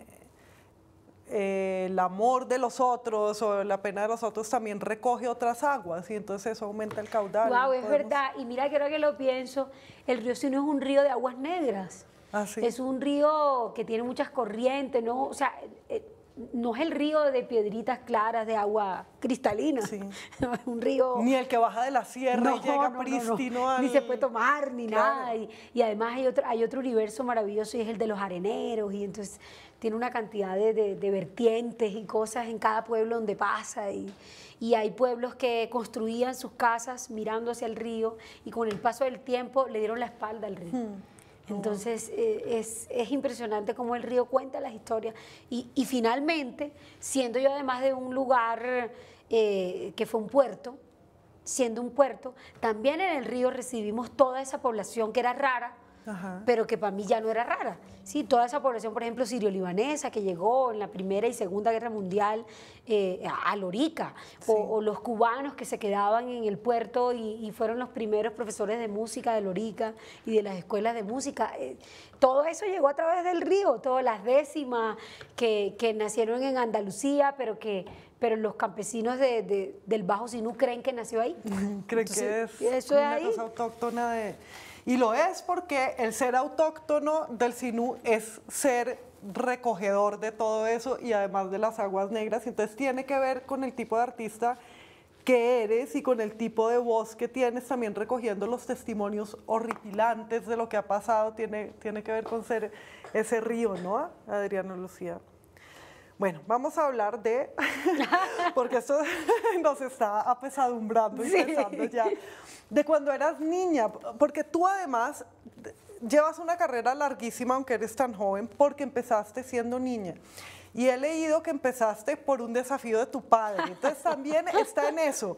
[SPEAKER 1] eh, el amor de los otros o la pena de los otros también recoge otras aguas y entonces eso aumenta el caudal. Wow, es verdad.
[SPEAKER 2] Y mira que que lo pienso, el río Sino es un río de aguas negras. Ah, es un río que tiene muchas corrientes, ¿no? O sea, eh, no es el río de piedritas claras, de agua cristalina. Sí. un río.
[SPEAKER 1] Ni el que baja de la sierra y llega prístino Ni se
[SPEAKER 2] puede tomar, ni nada. Y, además hay otro, hay otro universo maravilloso y es el de los areneros. Y entonces tiene una cantidad de, vertientes y cosas en cada pueblo donde pasa. Y, hay pueblos que construían sus casas mirando hacia el río y con el paso del tiempo le dieron la espalda al río. Hmm. Entonces eh, es, impresionante cómo el río cuenta las historias. Y, finalmente, siendo yo además de un lugar eh, que fue un puerto, siendo un puerto, también en el río recibimos toda esa población que era rara, pero que para mí ya no era rara. ¿sí? Toda esa población, por ejemplo, sirio-libanesa que llegó en la Primera y Segunda Guerra Mundial eh, a Lorica, o, los cubanos que se quedaban en el puerto y, fueron los primeros profesores de música de Lorica y de las escuelas de música. Eh, todo eso llegó a través del río, todas las décimas que, nacieron en Andalucía, pero que pero los campesinos del Bajo Sinú creen que nació
[SPEAKER 1] ahí. Creen que es eso una cosa autóctona de, y lo es porque el ser autóctono del Sinú es ser recogedor de todo eso y además de las aguas negras. Entonces tiene que ver con el tipo de artista que eres y con el tipo de voz que tienes, también recogiendo los testimonios horripilantes de lo que ha pasado, tiene, tiene que ver con ser ese río, ¿no? Adriano Lucía. Bueno, vamos a hablar de, porque esto nos está apesadumbrando y ya, de cuando eras niña, porque tú además llevas una carrera larguísima, aunque eres tan joven, porque empezaste siendo niña. Y he leído que empezaste por un desafío de tu padre, entonces también está en eso.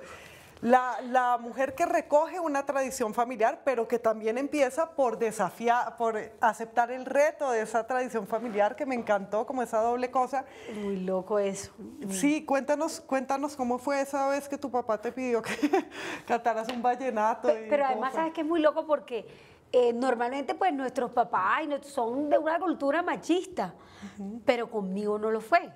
[SPEAKER 1] La, mujer que recoge una tradición familiar, pero que también empieza por desafiar, por aceptar el reto de esa tradición familiar que me encantó, como esa doble cosa. Muy loco eso. Sí, cuéntanos, cuéntanos cómo fue esa vez que tu papá te pidió que cantaras un vallenato. Pero, además sabes
[SPEAKER 2] que es muy loco porque eh, normalmente pues nuestros papás son de una cultura machista, pero conmigo no lo fue.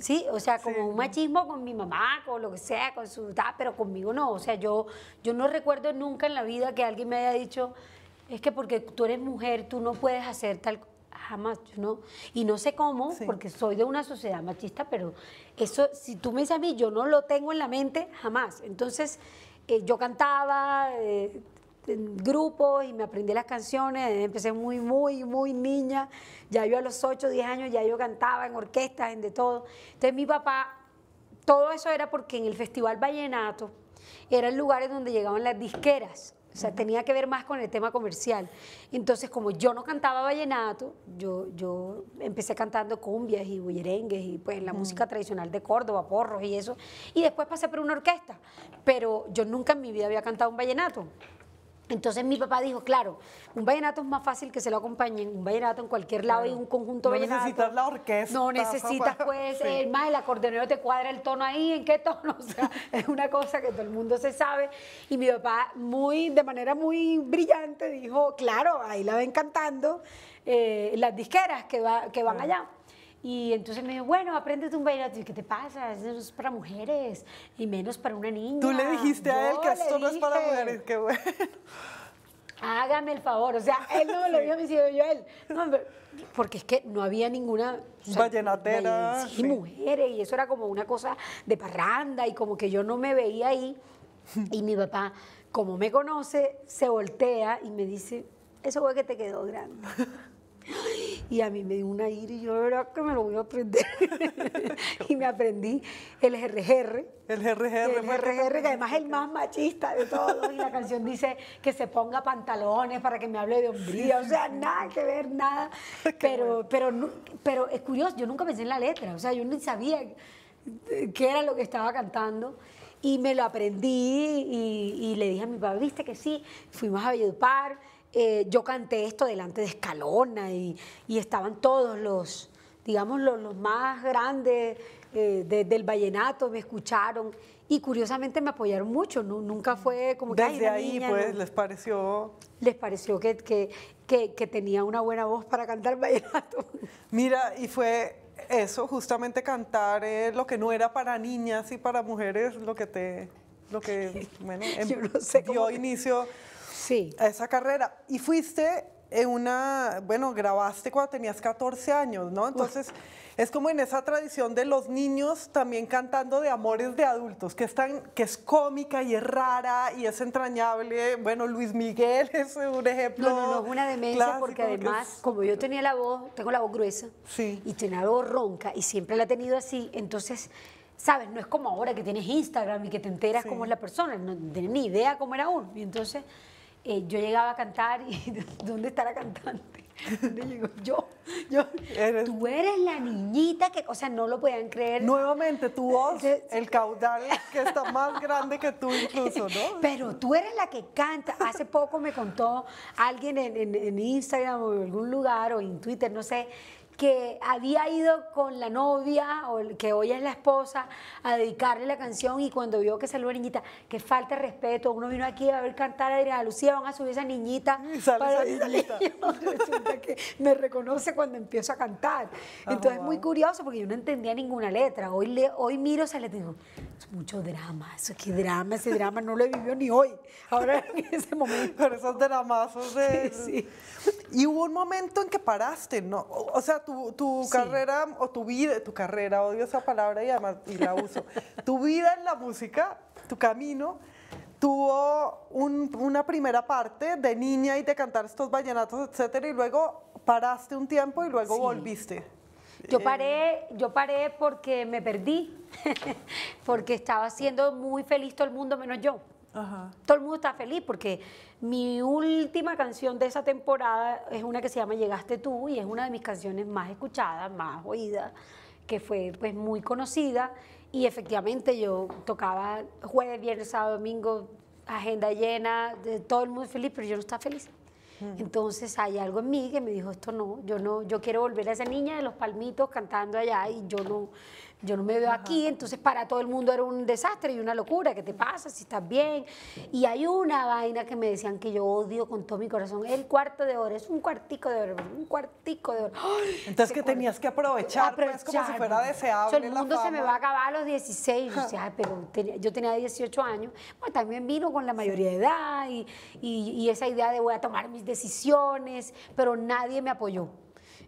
[SPEAKER 2] Sí, o sea, como un machismo con mi mamá, con lo que sea, con su pero conmigo no. O sea, yo, yo no recuerdo nunca en la vida que alguien me haya dicho, es que porque tú eres mujer, tú no puedes hacer tal jamás, ¿no? Y no sé cómo, porque soy de una sociedad machista, pero eso, si tú me dices a mí, yo no lo tengo en la mente jamás. Entonces, eh, yo cantaba, eh, grupos y me aprendí las canciones, empecé muy, muy, muy niña, ya yo a los 8, 10 años ya yo cantaba en orquestas, en de todo. Entonces mi papá, todo eso era porque en el Festival Vallenato eran lugares donde llegaban las disqueras, o sea, tenía que ver más con el tema comercial. Entonces, como yo no cantaba vallenato, yo, yo empecé cantando cumbias y bullerengues y pues la música tradicional de Córdoba, porros y eso. Y después pasé por una orquesta, pero yo nunca en mi vida había cantado un vallenato. Entonces mi papá dijo, claro, un vallenato es más fácil que se lo acompañen, un vallenato en cualquier lado y un conjunto de vallenato. No necesitas la orquesta. No necesitas, pues, el más el acordeonero te cuadra el tono ahí, en qué tono, o sea, es una cosa que todo el mundo se sabe. Y mi papá, muy, de manera muy brillante, dijo, claro, ahí la ven cantando eh, las disqueras que, va, que van allá. Y entonces me dijo, bueno, apréndete un baile. ¿Qué te pasa? Eso es para mujeres y menos para una niña. Tú le dijiste a él que esto no es para mujeres, qué bueno hágame el favor. O sea, él no me lo había vencido yo a él. porque es que no había ninguna... O Vallenatera. sí, mujeres, y eso era como una cosa de parranda, y como que yo no me veía ahí. Y mi papá, como me conoce, se voltea y me dice, eso fue que te quedó grande. Y a mí me dio una ira y yo, era que me lo voy a aprender. y me aprendí el RGR. El RGR. El que además es el más machista de todos. Y la canción dice que se ponga pantalones para que me hable de hombría. O sea, nada que ver, nada. Pero, pero, pero es curioso, yo nunca pensé en la letra. O sea, yo ni sabía eh, qué era lo que estaba cantando. Y me lo aprendí y, le dije a mi papá, viste que sí, fuimos a Valledupar eh, yo canté esto delante de Escalona y, estaban todos los, digamos, los, más grandes eh, del vallenato, me escucharon y curiosamente me apoyaron mucho, nunca fue como que... Desde ahí, pues, les
[SPEAKER 1] pareció...
[SPEAKER 2] Les pareció que, tenía una buena voz para cantar vallenato.
[SPEAKER 1] Mira, y fue eso, justamente cantar eh, lo que no era para niñas y para mujeres, lo que te... Lo que, bueno, em, dio inicio Sí. A esa carrera. Y fuiste en una, bueno, grabaste cuando tenías 14 años, ¿no? Entonces, es como en esa tradición de los niños también cantando de amores de adultos, que es, que es cómica y es rara y es entrañable. Bueno, Luis Miguel es un ejemplo. No, no, no, es una demencia porque además,
[SPEAKER 2] como yo tenía la voz, tengo la voz gruesa sí. y tenía la voz ronca y siempre la he tenido así, entonces... ¿sabes? No es como ahora que tienes Instagram y que te enteras cómo es la persona, no tienes ni idea cómo era uno. Y entonces eh, yo llegaba a cantar y ¿dónde está la cantante? ¿Dónde llegó? Yo, yo. Tú eres la niñita que, o sea, no lo podían creer. Nuevamente, tu voz, el caudal que está más grande que tú incluso, ¿no? Pero tú eres la que canta. Hace poco me contó alguien en, en Instagram o en algún lugar o en Twitter, no sé, que había ido con la novia, o que hoy es la esposa, a dedicarle la canción y cuando vio que salió la niñita, que falta de respeto, uno vino aquí a ver cantar a Adriana Lucía, van a subir esa niñita. para esa niñita. Resulta que me reconoce cuando empiezo a cantar. Ah, Entonces es muy curioso porque yo no entendía ninguna letra. Hoy, le, hoy miro y le digo, es mucho drama, eso qué drama, ese drama no lo
[SPEAKER 1] he vivido ni hoy. Ahora en ese momento. Pero esos dramazos de... Sí, Y hubo un momento en que paraste, ¿no? O sea, tú tu, carrera o tu vida, tu carrera, odio esa palabra y, además, la uso, tu vida en la música, tu camino, tuvo una primera parte de niña y de cantar estos vallenatos, etcétera, y luego paraste un tiempo y luego volviste. Yo eh,
[SPEAKER 2] paré, yo paré porque me perdí, porque estaba siendo muy feliz todo el mundo menos yo. Todo el mundo está feliz porque mi última canción de esa temporada es una que se llama Llegaste tú y es una de mis canciones más escuchadas, más oídas, que fue pues muy conocida y efectivamente yo tocaba jueves, viernes, sábado, domingo, agenda llena, de todo el mundo feliz, pero yo no estaba feliz. Entonces hay algo en mí que me dijo, esto no, yo no, yo quiero volver a esa niña de los palmitos cantando allá y yo no, yo no me veo aquí, entonces para todo el mundo era un desastre y una locura, ¿qué te pasa? Si estás bien. Y hay una vaina que me decían que yo odio con todo mi corazón, el cuarto de hora, es un cuartico de hora, un cuartico de oro.
[SPEAKER 1] Entonces que tenías que aprovechar, aprovechar pues, como si fuera deseable. el mundo se me va a
[SPEAKER 2] acabar a los 16, yo, pero tenía, yo tenía 18 años, pues también vino con la mayoría de edad y, y esa idea de voy a tomar mis decisiones, pero nadie me apoyó.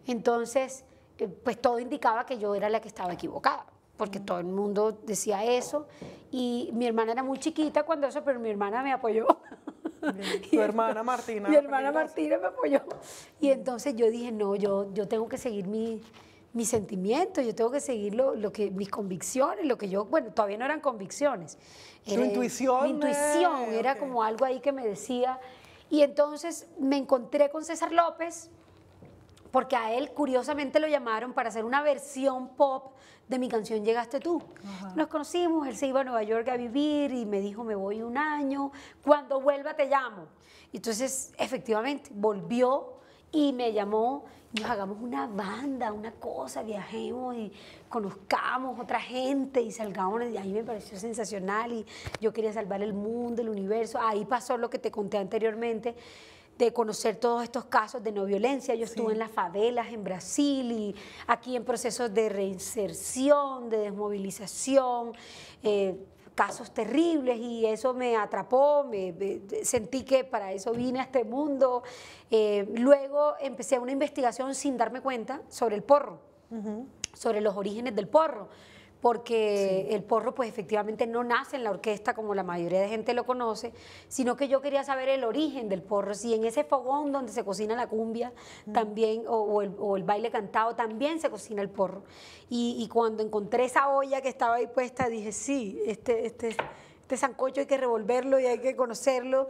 [SPEAKER 2] Entonces eh, pues todo indicaba que yo era la que estaba equivocada, porque todo el mundo decía eso. Y mi hermana era muy chiquita cuando eso, pero mi hermana me apoyó. Tu hermana Martina. Mi hermana Martina me apoyó. Y entonces yo dije, no, yo, yo tengo que seguir mi, mis sentimientos, yo tengo que seguir lo, lo, que, mis convicciones, lo que yo, bueno, todavía no eran convicciones. Era, eh, intuición. Mi intuición, eh, era como algo ahí que me decía. Y entonces me encontré con César López, porque a él curiosamente lo llamaron para hacer una versión pop de mi canción Llegaste tú. Nos conocimos, él se iba a Nueva York a vivir y me dijo, me voy un año, cuando vuelva te llamo. Entonces, efectivamente, volvió y me llamó, nos hagamos una banda, una cosa, viajemos y conozcamos otra gente y salgamos. Y ahí me pareció sensacional y yo quería salvar el mundo, el universo. Ahí pasó lo que te conté anteriormente de conocer todos estos casos de no violencia. Yo estuve en las favelas en Brasil y aquí en procesos de reinserción, de desmovilización, eh, casos terribles y eso me atrapó, me, sentí que para eso vine a este mundo. Eh, luego empecé una investigación sin darme cuenta sobre el porro, sobre los orígenes del porro porque el porro pues efectivamente no nace en la orquesta como la mayoría de gente lo conoce, sino que yo quería saber el origen del porro, si en ese fogón donde se cocina la cumbia mm. también, o, el, baile cantado, también se cocina el porro. Y, cuando encontré esa olla que estaba ahí puesta, dije, sí, este, este, este sancocho hay que revolverlo y hay que conocerlo.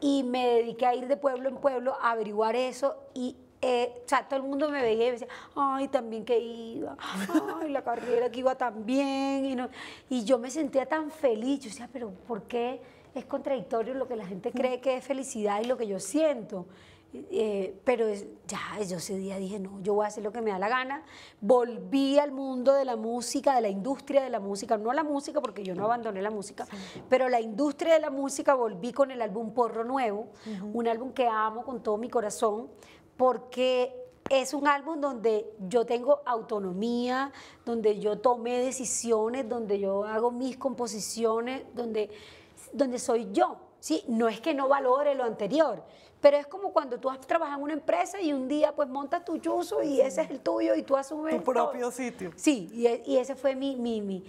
[SPEAKER 2] Y me dediqué a ir de pueblo en pueblo a averiguar eso y eh, o sea, todo el mundo me veía y me decía, ay, también que iba, ay, la carrera que iba tan bien. Y, no, y yo me sentía tan feliz. Yo decía, pero ¿por qué es contradictorio lo que la gente cree que es felicidad y lo que yo siento? Eh, pero ya, yo ese día dije, no, yo voy a hacer lo que me da la gana. Volví al mundo de la música, de la industria de la música, no a la música porque yo no abandoné la música, pero la industria de la música volví con el álbum Porro Nuevo, un álbum que amo con todo mi corazón, porque es un álbum donde yo tengo autonomía, donde yo tomé decisiones, donde yo hago mis composiciones, donde, donde soy yo. ¿sí? No es que no valore lo anterior, pero es como cuando tú has trabajado en una empresa y un día pues montas tu chuzo y ese es el tuyo y tú asumes... Tu propio sitio. Sí, y, e, ese fue mi,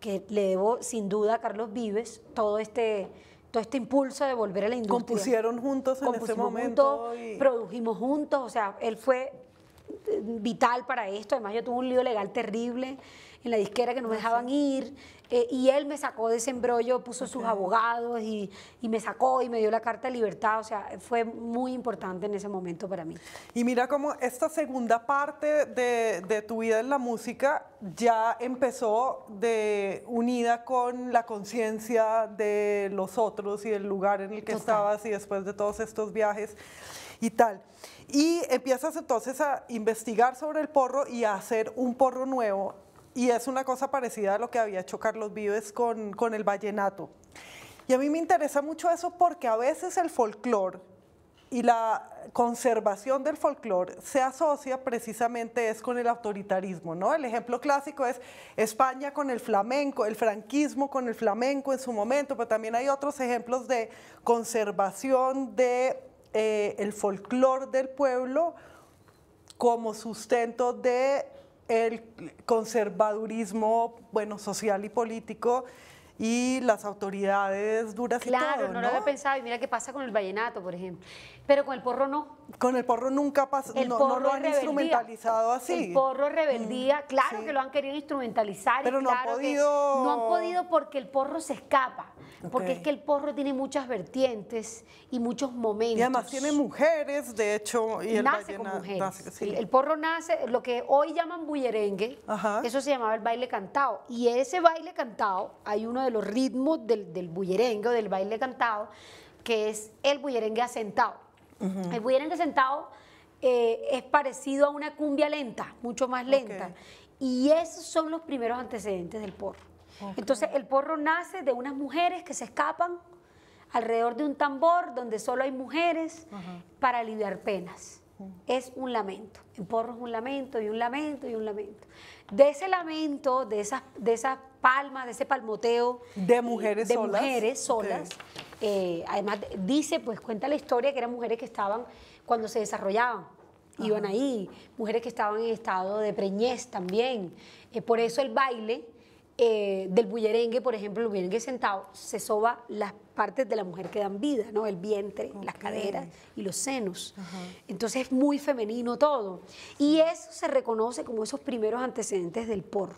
[SPEAKER 2] que le debo sin duda a Carlos Vives todo este todo este impulso de volver a la industria. Compusieron juntos en ese momento. Produjimos juntos, o sea, él fue eh, vital para esto. Además, yo tuve un lío legal terrible en la disquera que no me ah, dejaban ir. Eh, y él me sacó de ese embrollo, puso sus abogados y, y, me sacó y me dio la carta de libertad. O sea, fue muy importante en ese momento para mí.
[SPEAKER 1] Y mira cómo esta segunda parte de, de tu vida en la música ya empezó de, unida con la conciencia de los otros y el lugar en el que estabas y después de todos estos viajes y tal. Y empiezas entonces a investigar sobre el porro y a hacer un porro nuevo y es una cosa parecida a lo que había hecho Carlos Vives con, con el vallenato. Y a mí me interesa mucho eso porque a veces el folclore y la conservación del folclore se asocia precisamente es con el autoritarismo, ¿no? El ejemplo clásico es España con el flamenco, el franquismo con el flamenco en su momento, pero también hay otros ejemplos de conservación de eh, folclore del pueblo como sustento de el conservadurismo, bueno, social y político y las autoridades duras y todo, ¿no? no lo había
[SPEAKER 2] pensado. Y mira qué pasa con el vallenato, por ejemplo. Pero con el porro no.
[SPEAKER 1] Con el porro nunca pasa, no, no, lo han instrumentalizado así. El porro rebeldía, mm, claro que lo han
[SPEAKER 2] querido instrumentalizar. Pero no han podido. no han podido porque el porro se escapa. Porque es que el porro tiene muchas vertientes y muchos momentos. Y además tiene
[SPEAKER 1] mujeres, de hecho. Y nace con mujeres. el,
[SPEAKER 2] porro nace, lo que hoy llaman bullerengue, eso se llamaba el baile cantado. Y ese baile cantado, hay uno de los ritmos del, del bullerengue o del baile cantado, que es el bullerengue asentado el sentado eh, es parecido a una cumbia lenta, mucho más lenta. Y esos son los primeros antecedentes del porro. Entonces, el porro nace de unas mujeres que se escapan alrededor de un tambor donde solo hay mujeres para aliviar penas. Es un lamento. El porro es un lamento y un lamento y un lamento. De ese lamento, de esas, de esas palmas, de ese palmoteo. De mujeres solas. De mujeres solas, eh, además, dice, pues cuenta la historia que eran mujeres que estaban cuando se desarrollaban. Iban ahí, mujeres que estaban en estado de preñez también. Eh, por eso el baile eh, del bullerengue, por ejemplo, el bullerengue sentado, se soba las partes de la mujer que dan vida, ¿no? El vientre, las caderas y los senos. Entonces es muy femenino todo. Y eso se reconoce como esos primeros antecedentes del porro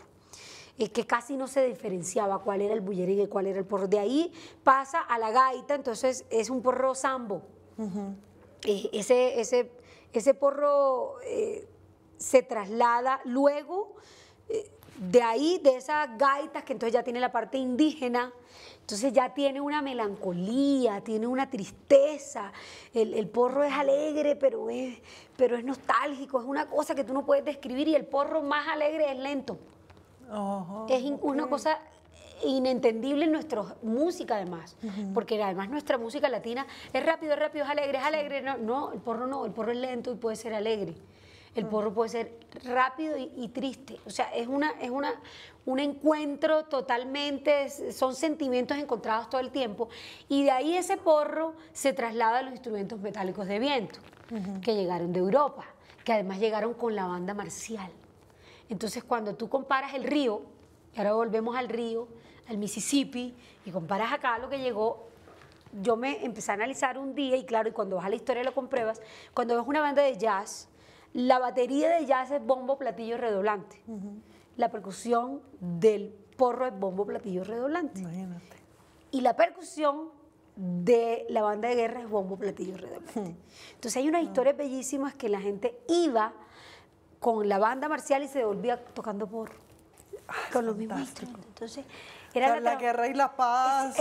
[SPEAKER 2] que casi no se diferenciaba cuál era el bullerín y cuál era el porro. De ahí pasa a la gaita, entonces es un porro sambo. Eh, ese, ese, ese, porro eh, se traslada luego eh, de ahí, de esas gaitas, que entonces ya tiene la parte indígena, entonces ya tiene una melancolía, tiene una tristeza. El, porro es alegre, pero pero es nostálgico, es una cosa que tú no puedes describir y el porro más alegre es lento es una cosa inentendible en nuestra música además, porque además nuestra música latina es rápido, es rápido, es alegre, es alegre, no, no, el porro no, el porro es lento y puede ser alegre. El ah. porro puede ser rápido y, triste. O sea, es, una, es una, un encuentro totalmente, son sentimientos encontrados todo el tiempo. Y de ahí ese porro se traslada a los instrumentos metálicos de viento, que llegaron de Europa, que además llegaron con la banda marcial. Entonces, cuando tú comparas el río, y ahora volvemos al río, al Mississippi, y comparas acá lo que llegó, yo me empecé a analizar un día, y claro, y cuando vas a la historia lo compruebas, cuando ves una banda de jazz, la batería de jazz es bombo, platillo, redoblante. La percusión del porro es bombo, platillo, redoblante. Y la percusión de la banda de guerra es bombo, platillo, redoblante. Entonces hay unas historias bellísimas que la gente iba con la banda marcial y se devolvía tocando por. Ah, con los mismos instrumentos. Entonces, era la, guerra y la paz.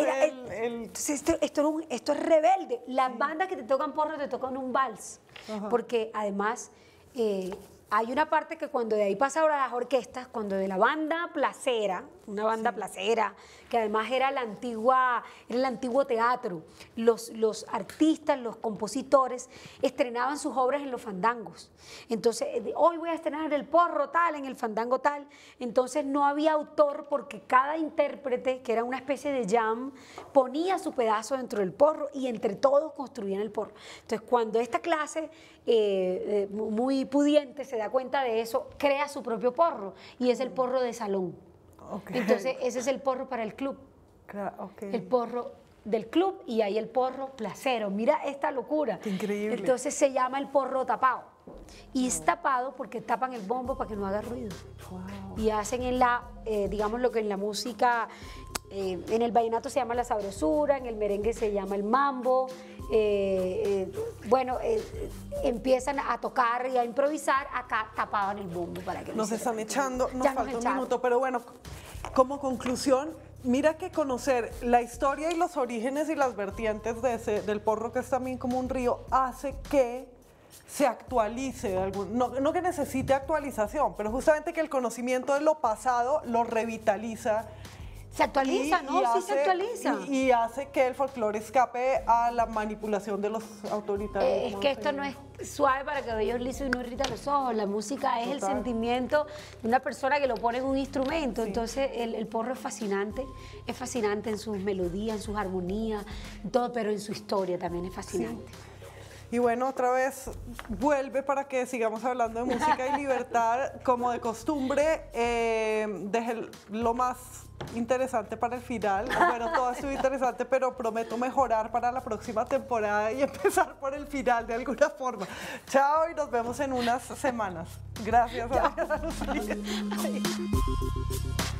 [SPEAKER 2] entonces esto, es rebelde. Las bandas que te tocan porro te tocan un vals. Porque además eh, hay una parte que cuando de ahí pasa ahora las orquestas, cuando de la banda placera, una banda placera, que además era la antigua, era el antiguo teatro. Los, artistas, los compositores estrenaban sus obras en los fandangos. Entonces, eh, hoy voy a estrenar el porro tal, en el fandango tal. Entonces no había autor porque cada intérprete, que era una especie de jam, ponía su pedazo dentro del porro y entre todos construían el porro. Entonces, cuando esta clase eh, eh, muy pudiente se da cuenta de eso, crea su propio porro y es el porro de salón. Entonces, ese es el porro para el club. El porro del club y ahí el porro placero. Mira esta locura. Increíble. Entonces se llama el porro tapado y es tapado porque tapan el bombo para que no haga ruido. Y hacen en la, eh, digamos lo que en la música, eh, en el vallenato se llama la sabrosura, en el merengue se llama el mambo. Eh, bueno, empiezan a tocar y a improvisar, acá tapado en el bombo para que nos están echando, nos falta un minuto,
[SPEAKER 1] pero bueno, como conclusión, Mira que conocer la historia y los orígenes y las vertientes de del porro, que es también como un río, hace que se actualice, no, que necesite actualización, pero justamente que el conocimiento de lo pasado lo revitaliza. Se actualiza, y, ¿no? hace, sí, se actualiza. Y, hace que el folclore escape a la manipulación de los autoritarios. Eh, es que esto no es
[SPEAKER 2] suave para que ellos liso y no irrita los ojos. La música es el sentimiento de una persona que lo pone en un instrumento. Entonces, el, el, porro es fascinante. Es fascinante en sus melodías, en sus armonías, todo, pero en su historia también es fascinante.
[SPEAKER 1] Y bueno, otra vez vuelve para que sigamos hablando de música y libertad. Como de costumbre, eh, lo más interesante para el final. Bueno, todo estuvo interesante, pero prometo mejorar para la próxima temporada y empezar por el final de alguna forma. Chao y nos vemos en unas semanas. Gracias. a